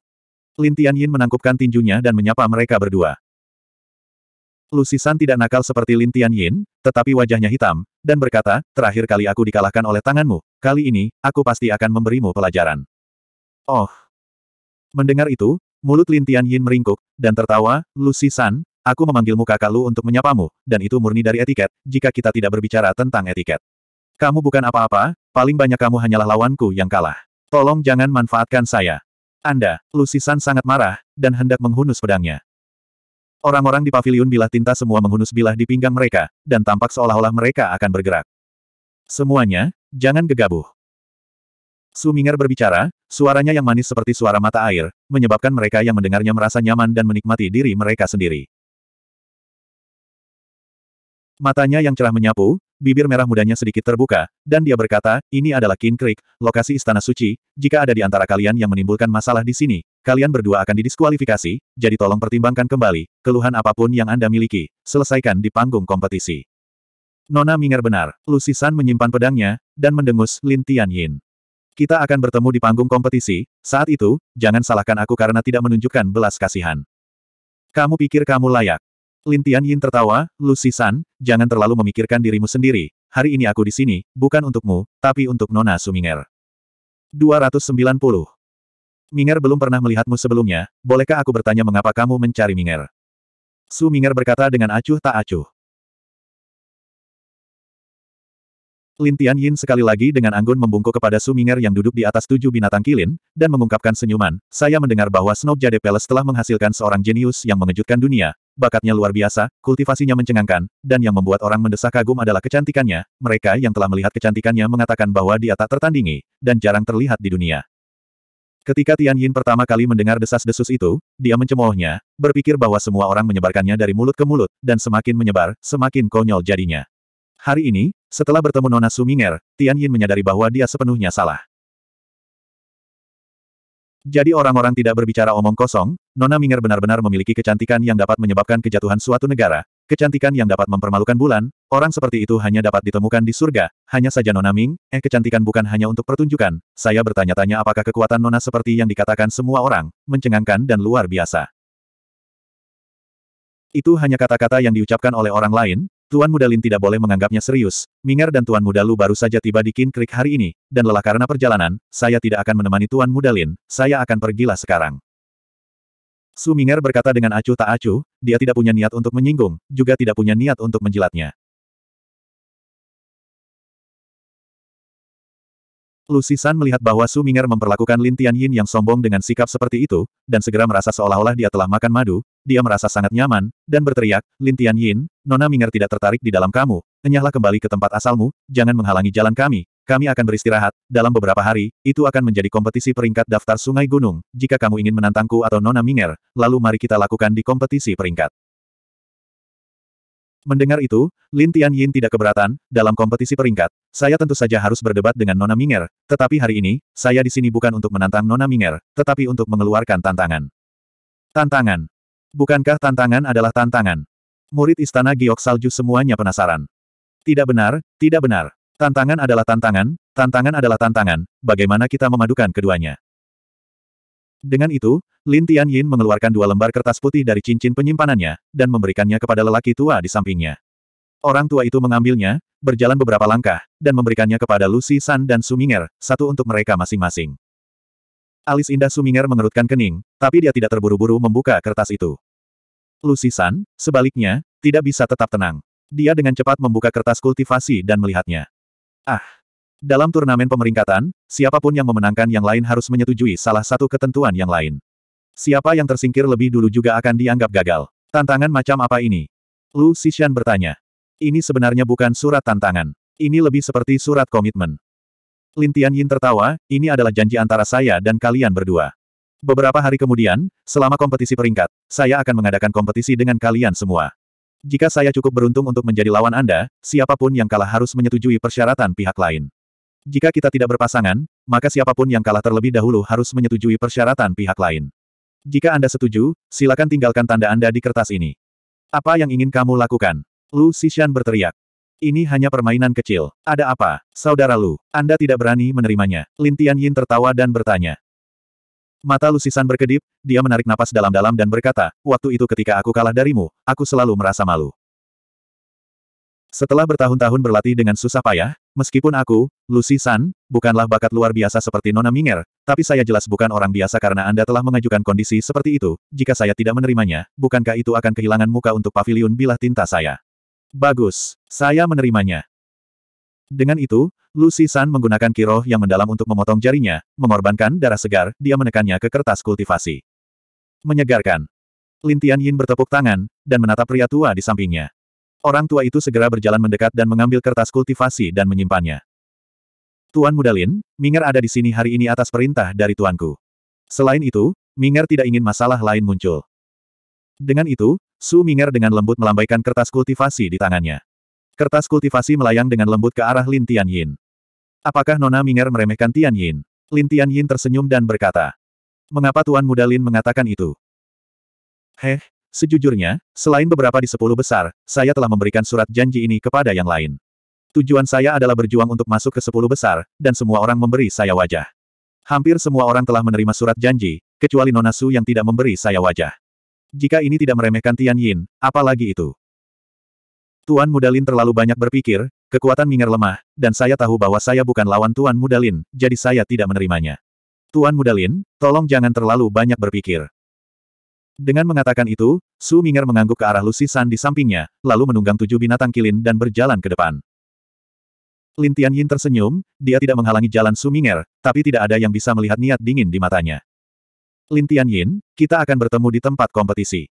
Lin Tianyin menangkupkan tinjunya dan menyapa mereka berdua. Lusisan tidak nakal seperti Lin Tianyin, Yin, tetapi wajahnya hitam, dan berkata, terakhir kali aku dikalahkan oleh tanganmu, kali ini, aku pasti akan memberimu pelajaran. Oh! Mendengar itu, mulut Lin Tianyin Yin meringkuk, dan tertawa, Lusisan, aku memanggilmu kakak Lu untuk menyapamu, dan itu murni dari etiket, jika kita tidak berbicara tentang etiket. Kamu bukan apa-apa, paling banyak kamu hanyalah lawanku yang kalah. Tolong jangan manfaatkan saya. Anda, Lusisan sangat marah, dan hendak menghunus pedangnya. Orang-orang di pavilion bilah tinta semua menghunus bilah di pinggang mereka, dan tampak seolah-olah mereka akan bergerak. Semuanya, jangan gegabah. Suminger berbicara, suaranya yang manis seperti suara mata air, menyebabkan mereka yang mendengarnya merasa nyaman dan menikmati diri mereka sendiri. Matanya yang cerah menyapu, bibir merah mudanya sedikit terbuka, dan dia berkata, ini adalah Kin Creek, lokasi Istana Suci, jika ada di antara kalian yang menimbulkan masalah di sini, kalian berdua akan didiskualifikasi, jadi tolong pertimbangkan kembali, keluhan apapun yang Anda miliki, selesaikan di panggung kompetisi. Nona Minger benar, Lusisan San menyimpan pedangnya, dan mendengus Lin Tian Yin. Kita akan bertemu di panggung kompetisi, saat itu, jangan salahkan aku karena tidak menunjukkan belas kasihan. Kamu pikir kamu layak? Lin Tian Yin tertawa, Lusisan, San, jangan terlalu memikirkan dirimu sendiri, hari ini aku di sini, bukan untukmu, tapi untuk Nona Suminger. 290 Minger belum pernah melihatmu sebelumnya, bolehkah aku bertanya mengapa kamu mencari Minger? Su Minger berkata dengan acuh tak acuh. Lin Tian Yin sekali lagi dengan anggun membungkuk kepada Su Ming'er yang duduk di atas tujuh binatang kilin, dan mengungkapkan senyuman, saya mendengar bahwa Snow Jade Palace telah menghasilkan seorang jenius yang mengejutkan dunia, bakatnya luar biasa, kultivasinya mencengangkan, dan yang membuat orang mendesak kagum adalah kecantikannya, mereka yang telah melihat kecantikannya mengatakan bahwa dia tak tertandingi, dan jarang terlihat di dunia. Ketika Tian Yin pertama kali mendengar desas-desus itu, dia mencemoohnya, berpikir bahwa semua orang menyebarkannya dari mulut ke mulut, dan semakin menyebar, semakin konyol jadinya. Hari ini, setelah bertemu Nona Suminger, Tian Yin menyadari bahwa dia sepenuhnya salah. Jadi orang-orang tidak berbicara omong kosong, Nona Minger benar-benar memiliki kecantikan yang dapat menyebabkan kejatuhan suatu negara, Kecantikan yang dapat mempermalukan bulan, orang seperti itu hanya dapat ditemukan di surga, hanya saja Nona Ming, eh kecantikan bukan hanya untuk pertunjukan, saya bertanya-tanya apakah kekuatan Nona seperti yang dikatakan semua orang, mencengangkan dan luar biasa. Itu hanya kata-kata yang diucapkan oleh orang lain, Tuan Muda Lin tidak boleh menganggapnya serius, Minger dan Tuan Muda Lu baru saja tiba di Kin Creek hari ini, dan lelah karena perjalanan, saya tidak akan menemani Tuan Muda Lin, saya akan pergilah sekarang. Su Ming'er berkata dengan acuh tak acuh, dia tidak punya niat untuk menyinggung, juga tidak punya niat untuk menjilatnya. Lusisan melihat bahwa Su Ming'er memperlakukan Lin Yin yang sombong dengan sikap seperti itu, dan segera merasa seolah-olah dia telah makan madu, dia merasa sangat nyaman, dan berteriak, Lin Yin, Nona Minger tidak tertarik di dalam kamu, enyahlah kembali ke tempat asalmu, jangan menghalangi jalan kami, kami akan beristirahat, dalam beberapa hari, itu akan menjadi kompetisi peringkat daftar sungai gunung, jika kamu ingin menantangku atau Nona Minger, lalu mari kita lakukan di kompetisi peringkat. Mendengar itu, Lin Tian Yin tidak keberatan, dalam kompetisi peringkat, saya tentu saja harus berdebat dengan Nona Minger, tetapi hari ini, saya di sini bukan untuk menantang Nona Minger, tetapi untuk mengeluarkan tantangan. Tantangan. Bukankah tantangan adalah tantangan? Murid Istana Giok Salju semuanya penasaran. Tidak benar, tidak benar. Tantangan adalah tantangan, tantangan adalah tantangan, bagaimana kita memadukan keduanya. Dengan itu, Lin Tianyin mengeluarkan dua lembar kertas putih dari cincin penyimpanannya, dan memberikannya kepada lelaki tua di sampingnya. Orang tua itu mengambilnya, berjalan beberapa langkah, dan memberikannya kepada Lucy San dan Suminger, satu untuk mereka masing-masing. Alis indah Suminger mengerutkan kening, tapi dia tidak terburu-buru membuka kertas itu. Lucy San, sebaliknya, tidak bisa tetap tenang. Dia dengan cepat membuka kertas kultivasi dan melihatnya. Ah! Dalam turnamen pemeringkatan, siapapun yang memenangkan yang lain harus menyetujui salah satu ketentuan yang lain. Siapa yang tersingkir lebih dulu juga akan dianggap gagal. Tantangan macam apa ini? Lu Sishan bertanya. Ini sebenarnya bukan surat tantangan. Ini lebih seperti surat komitmen. Lintian Yin tertawa, ini adalah janji antara saya dan kalian berdua. Beberapa hari kemudian, selama kompetisi peringkat, saya akan mengadakan kompetisi dengan kalian semua. Jika saya cukup beruntung untuk menjadi lawan Anda, siapapun yang kalah harus menyetujui persyaratan pihak lain. Jika kita tidak berpasangan, maka siapapun yang kalah terlebih dahulu harus menyetujui persyaratan pihak lain. Jika Anda setuju, silakan tinggalkan tanda Anda di kertas ini. Apa yang ingin kamu lakukan? Lu Xishan berteriak. Ini hanya permainan kecil. Ada apa, saudara Lu? Anda tidak berani menerimanya. Lintian Yin tertawa dan bertanya. Mata Lusisan berkedip, dia menarik napas dalam-dalam dan berkata, waktu itu ketika aku kalah darimu, aku selalu merasa malu. Setelah bertahun-tahun berlatih dengan susah payah, meskipun aku, Lucy San, bukanlah bakat luar biasa seperti Nona Minger, tapi saya jelas bukan orang biasa karena Anda telah mengajukan kondisi seperti itu, jika saya tidak menerimanya, bukankah itu akan kehilangan muka untuk pavilion bilah tinta saya? Bagus, saya menerimanya. Dengan itu, Lucy San menggunakan kiroh yang mendalam untuk memotong jarinya, mengorbankan darah segar, dia menekannya ke kertas kultivasi. Menyegarkan. Lintian Yin bertepuk tangan, dan menatap pria tua di sampingnya. Orang tua itu segera berjalan mendekat dan mengambil kertas kultivasi dan menyimpannya. Tuan Muda Lin, Minger ada di sini hari ini atas perintah dari tuanku. Selain itu, Minger tidak ingin masalah lain muncul. Dengan itu, Su Minger dengan lembut melambaikan kertas kultivasi di tangannya. Kertas kultivasi melayang dengan lembut ke arah Lin Tianyin. Apakah Nona Minger meremehkan Tianyin? Lin Tianyin tersenyum dan berkata. Mengapa Tuan Muda Lin mengatakan itu? Heh, sejujurnya, selain beberapa di sepuluh besar, saya telah memberikan surat janji ini kepada yang lain. Tujuan saya adalah berjuang untuk masuk ke sepuluh besar, dan semua orang memberi saya wajah. Hampir semua orang telah menerima surat janji, kecuali Nona Su yang tidak memberi saya wajah. Jika ini tidak meremehkan Tian Yin, apalagi itu. Tuan Mudalin terlalu banyak berpikir, kekuatan Minger lemah, dan saya tahu bahwa saya bukan lawan Tuan Mudalin, jadi saya tidak menerimanya. Tuan Mudalin, tolong jangan terlalu banyak berpikir. Dengan mengatakan itu, Su Minger mengangguk ke arah Lucy San di sampingnya, lalu menunggang tujuh binatang kilin dan berjalan ke depan. Lin Tian Yin tersenyum, dia tidak menghalangi jalan Su Minger, tapi tidak ada yang bisa melihat niat dingin di matanya. Lin Tian Yin, kita akan bertemu di tempat kompetisi.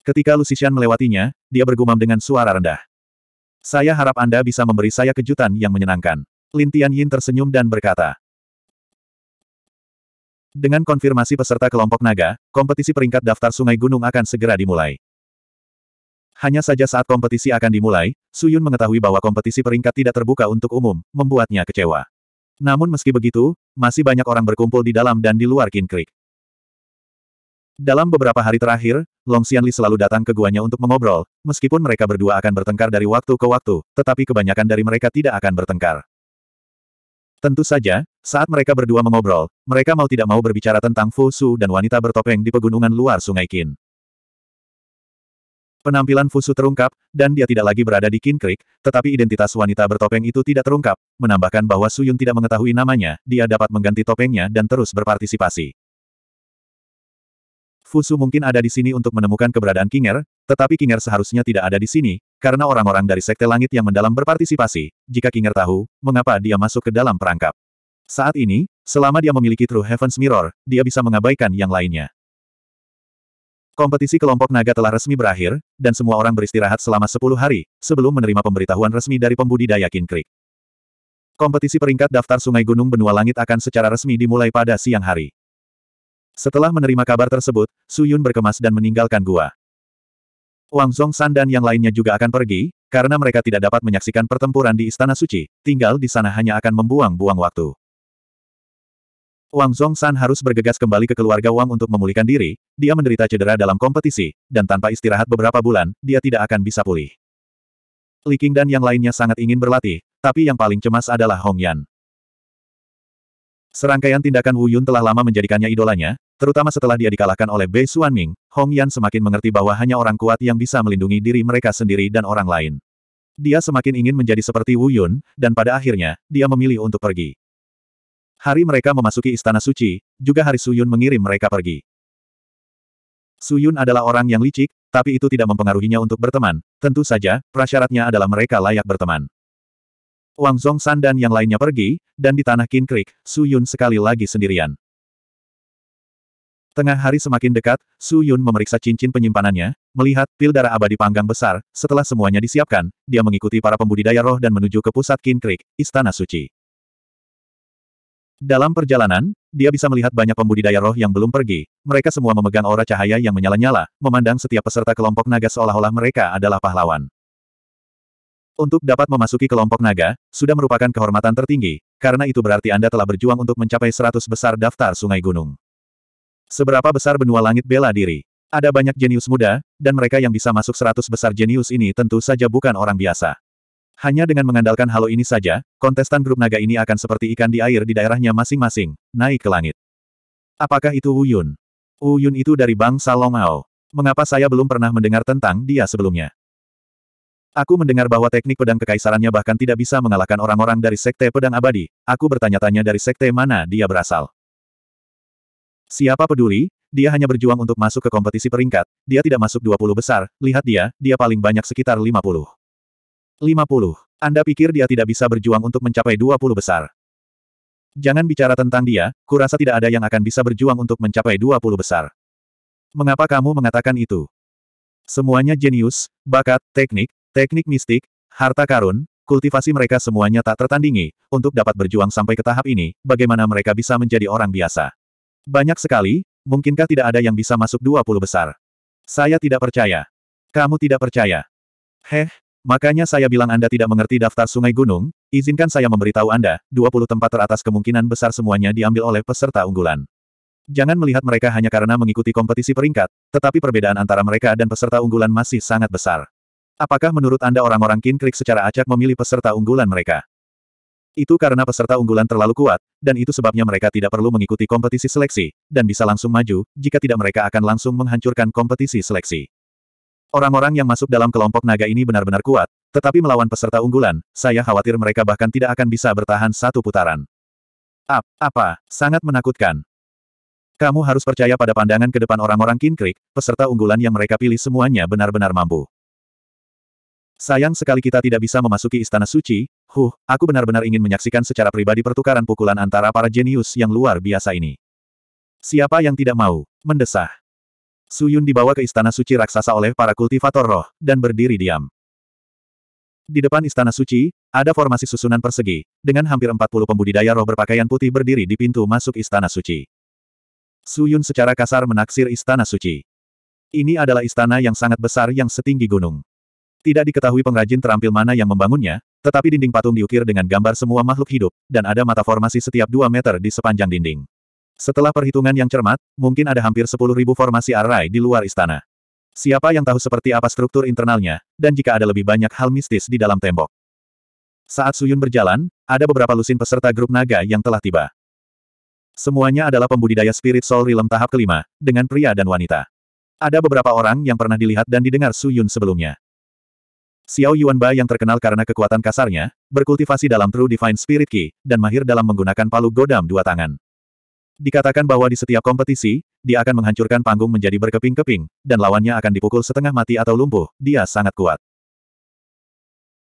Ketika Lucian melewatinya, dia bergumam dengan suara rendah. Saya harap Anda bisa memberi saya kejutan yang menyenangkan. Lin Tianyin tersenyum dan berkata. Dengan konfirmasi peserta kelompok naga, kompetisi peringkat daftar sungai gunung akan segera dimulai. Hanya saja saat kompetisi akan dimulai, Suyun mengetahui bahwa kompetisi peringkat tidak terbuka untuk umum, membuatnya kecewa. Namun meski begitu, masih banyak orang berkumpul di dalam dan di luar Kin Creek. Dalam beberapa hari terakhir, Long Xianli selalu datang ke guanya untuk mengobrol, meskipun mereka berdua akan bertengkar dari waktu ke waktu, tetapi kebanyakan dari mereka tidak akan bertengkar. Tentu saja, saat mereka berdua mengobrol, mereka mau tidak mau berbicara tentang Fu Su dan wanita bertopeng di pegunungan luar Sungai Qin. Penampilan Fu Su terungkap, dan dia tidak lagi berada di Qin Creek, tetapi identitas wanita bertopeng itu tidak terungkap, menambahkan bahwa Su Yun tidak mengetahui namanya, dia dapat mengganti topengnya dan terus berpartisipasi. Fusu mungkin ada di sini untuk menemukan keberadaan Kinger, tetapi Kinger seharusnya tidak ada di sini, karena orang-orang dari Sekte Langit yang mendalam berpartisipasi, jika Kinger tahu, mengapa dia masuk ke dalam perangkap. Saat ini, selama dia memiliki True Heaven's Mirror, dia bisa mengabaikan yang lainnya. Kompetisi kelompok naga telah resmi berakhir, dan semua orang beristirahat selama 10 hari, sebelum menerima pemberitahuan resmi dari pembudidaya Kinkrik. Kompetisi peringkat daftar Sungai Gunung Benua Langit akan secara resmi dimulai pada siang hari. Setelah menerima kabar tersebut, Su Yun berkemas dan meninggalkan gua. Wang San dan yang lainnya juga akan pergi, karena mereka tidak dapat menyaksikan pertempuran di Istana Suci, tinggal di sana hanya akan membuang-buang waktu. Wang San harus bergegas kembali ke keluarga Wang untuk memulihkan diri, dia menderita cedera dalam kompetisi, dan tanpa istirahat beberapa bulan, dia tidak akan bisa pulih. Li Qing dan yang lainnya sangat ingin berlatih, tapi yang paling cemas adalah Hong Yan. Serangkaian tindakan Wu Yun telah lama menjadikannya idolanya, Terutama setelah dia dikalahkan oleh Bei Xuanming, Hong Yan semakin mengerti bahwa hanya orang kuat yang bisa melindungi diri mereka sendiri dan orang lain. Dia semakin ingin menjadi seperti Wu Yun, dan pada akhirnya, dia memilih untuk pergi. Hari mereka memasuki Istana Suci, juga hari Su Yun mengirim mereka pergi. Su Yun adalah orang yang licik, tapi itu tidak mempengaruhinya untuk berteman, tentu saja, prasyaratnya adalah mereka layak berteman. Wang Zhongshan dan yang lainnya pergi, dan di tanah Kin Creek, Su Yun sekali lagi sendirian. Tengah hari semakin dekat, Su Yun memeriksa cincin penyimpanannya, melihat pil darah abadi panggang besar, setelah semuanya disiapkan, dia mengikuti para pembudidaya roh dan menuju ke pusat King Creek, Istana Suci. Dalam perjalanan, dia bisa melihat banyak pembudidaya roh yang belum pergi. Mereka semua memegang aura cahaya yang menyala-nyala, memandang setiap peserta kelompok naga seolah-olah mereka adalah pahlawan. Untuk dapat memasuki kelompok naga, sudah merupakan kehormatan tertinggi, karena itu berarti Anda telah berjuang untuk mencapai seratus besar daftar sungai gunung. Seberapa besar benua langit bela diri? Ada banyak jenius muda, dan mereka yang bisa masuk seratus besar jenius ini tentu saja bukan orang biasa. Hanya dengan mengandalkan halo ini saja, kontestan grup naga ini akan seperti ikan di air di daerahnya masing-masing, naik ke langit. Apakah itu Uyun? Uyun itu dari bangsa Longao. Mengapa saya belum pernah mendengar tentang dia sebelumnya? Aku mendengar bahwa teknik pedang kekaisarannya bahkan tidak bisa mengalahkan orang-orang dari Sekte Pedang Abadi. Aku bertanya-tanya dari Sekte mana dia berasal. Siapa peduli, dia hanya berjuang untuk masuk ke kompetisi peringkat, dia tidak masuk 20 besar, lihat dia, dia paling banyak sekitar 50. 50. Anda pikir dia tidak bisa berjuang untuk mencapai 20 besar? Jangan bicara tentang dia, kurasa tidak ada yang akan bisa berjuang untuk mencapai 20 besar. Mengapa kamu mengatakan itu? Semuanya jenius, bakat, teknik, teknik mistik, harta karun, kultivasi mereka semuanya tak tertandingi, untuk dapat berjuang sampai ke tahap ini, bagaimana mereka bisa menjadi orang biasa. Banyak sekali, mungkinkah tidak ada yang bisa masuk 20 besar? Saya tidak percaya. Kamu tidak percaya. Heh, makanya saya bilang Anda tidak mengerti daftar sungai gunung, izinkan saya memberitahu Anda, 20 tempat teratas kemungkinan besar semuanya diambil oleh peserta unggulan. Jangan melihat mereka hanya karena mengikuti kompetisi peringkat, tetapi perbedaan antara mereka dan peserta unggulan masih sangat besar. Apakah menurut Anda orang-orang Kin secara acak memilih peserta unggulan mereka? Itu karena peserta unggulan terlalu kuat, dan itu sebabnya mereka tidak perlu mengikuti kompetisi seleksi, dan bisa langsung maju, jika tidak mereka akan langsung menghancurkan kompetisi seleksi. Orang-orang yang masuk dalam kelompok naga ini benar-benar kuat, tetapi melawan peserta unggulan, saya khawatir mereka bahkan tidak akan bisa bertahan satu putaran. Ap, apa, sangat menakutkan. Kamu harus percaya pada pandangan ke depan orang-orang King krik peserta unggulan yang mereka pilih semuanya benar-benar mampu. Sayang sekali kita tidak bisa memasuki istana suci, huh, aku benar-benar ingin menyaksikan secara pribadi pertukaran pukulan antara para jenius yang luar biasa ini. Siapa yang tidak mau? Mendesah. Suyun dibawa ke istana suci raksasa oleh para kultivator roh, dan berdiri diam. Di depan istana suci, ada formasi susunan persegi, dengan hampir 40 pembudidaya roh berpakaian putih berdiri di pintu masuk istana suci. Suyun secara kasar menaksir istana suci. Ini adalah istana yang sangat besar yang setinggi gunung. Tidak diketahui pengrajin terampil mana yang membangunnya, tetapi dinding patung diukir dengan gambar semua makhluk hidup, dan ada mata formasi setiap 2 meter di sepanjang dinding. Setelah perhitungan yang cermat, mungkin ada hampir 10.000 formasi arai di luar istana. Siapa yang tahu seperti apa struktur internalnya, dan jika ada lebih banyak hal mistis di dalam tembok. Saat Suyun berjalan, ada beberapa lusin peserta grup naga yang telah tiba. Semuanya adalah pembudidaya spirit soul realm tahap kelima, dengan pria dan wanita. Ada beberapa orang yang pernah dilihat dan didengar Suyun sebelumnya. Xiao Yuanba yang terkenal karena kekuatan kasarnya, berkultivasi dalam True Divine Spirit Key dan mahir dalam menggunakan palu godam dua tangan. Dikatakan bahwa di setiap kompetisi, dia akan menghancurkan panggung menjadi berkeping-keping, dan lawannya akan dipukul setengah mati atau lumpuh, dia sangat kuat.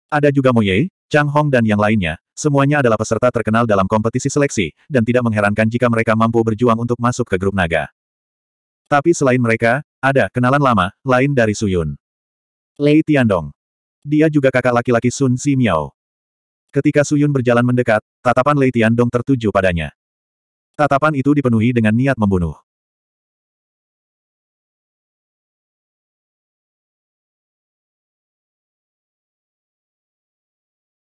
Ada juga Mo Ye, Chang Hong dan yang lainnya, semuanya adalah peserta terkenal dalam kompetisi seleksi, dan tidak mengherankan jika mereka mampu berjuang untuk masuk ke grup naga. Tapi selain mereka, ada kenalan lama, lain dari Suyun. Lei Tiandong. Dia juga kakak laki-laki Sun Si Miao. Ketika Suyun berjalan mendekat, tatapan Lei Tian Dong tertuju padanya. Tatapan itu dipenuhi dengan niat membunuh.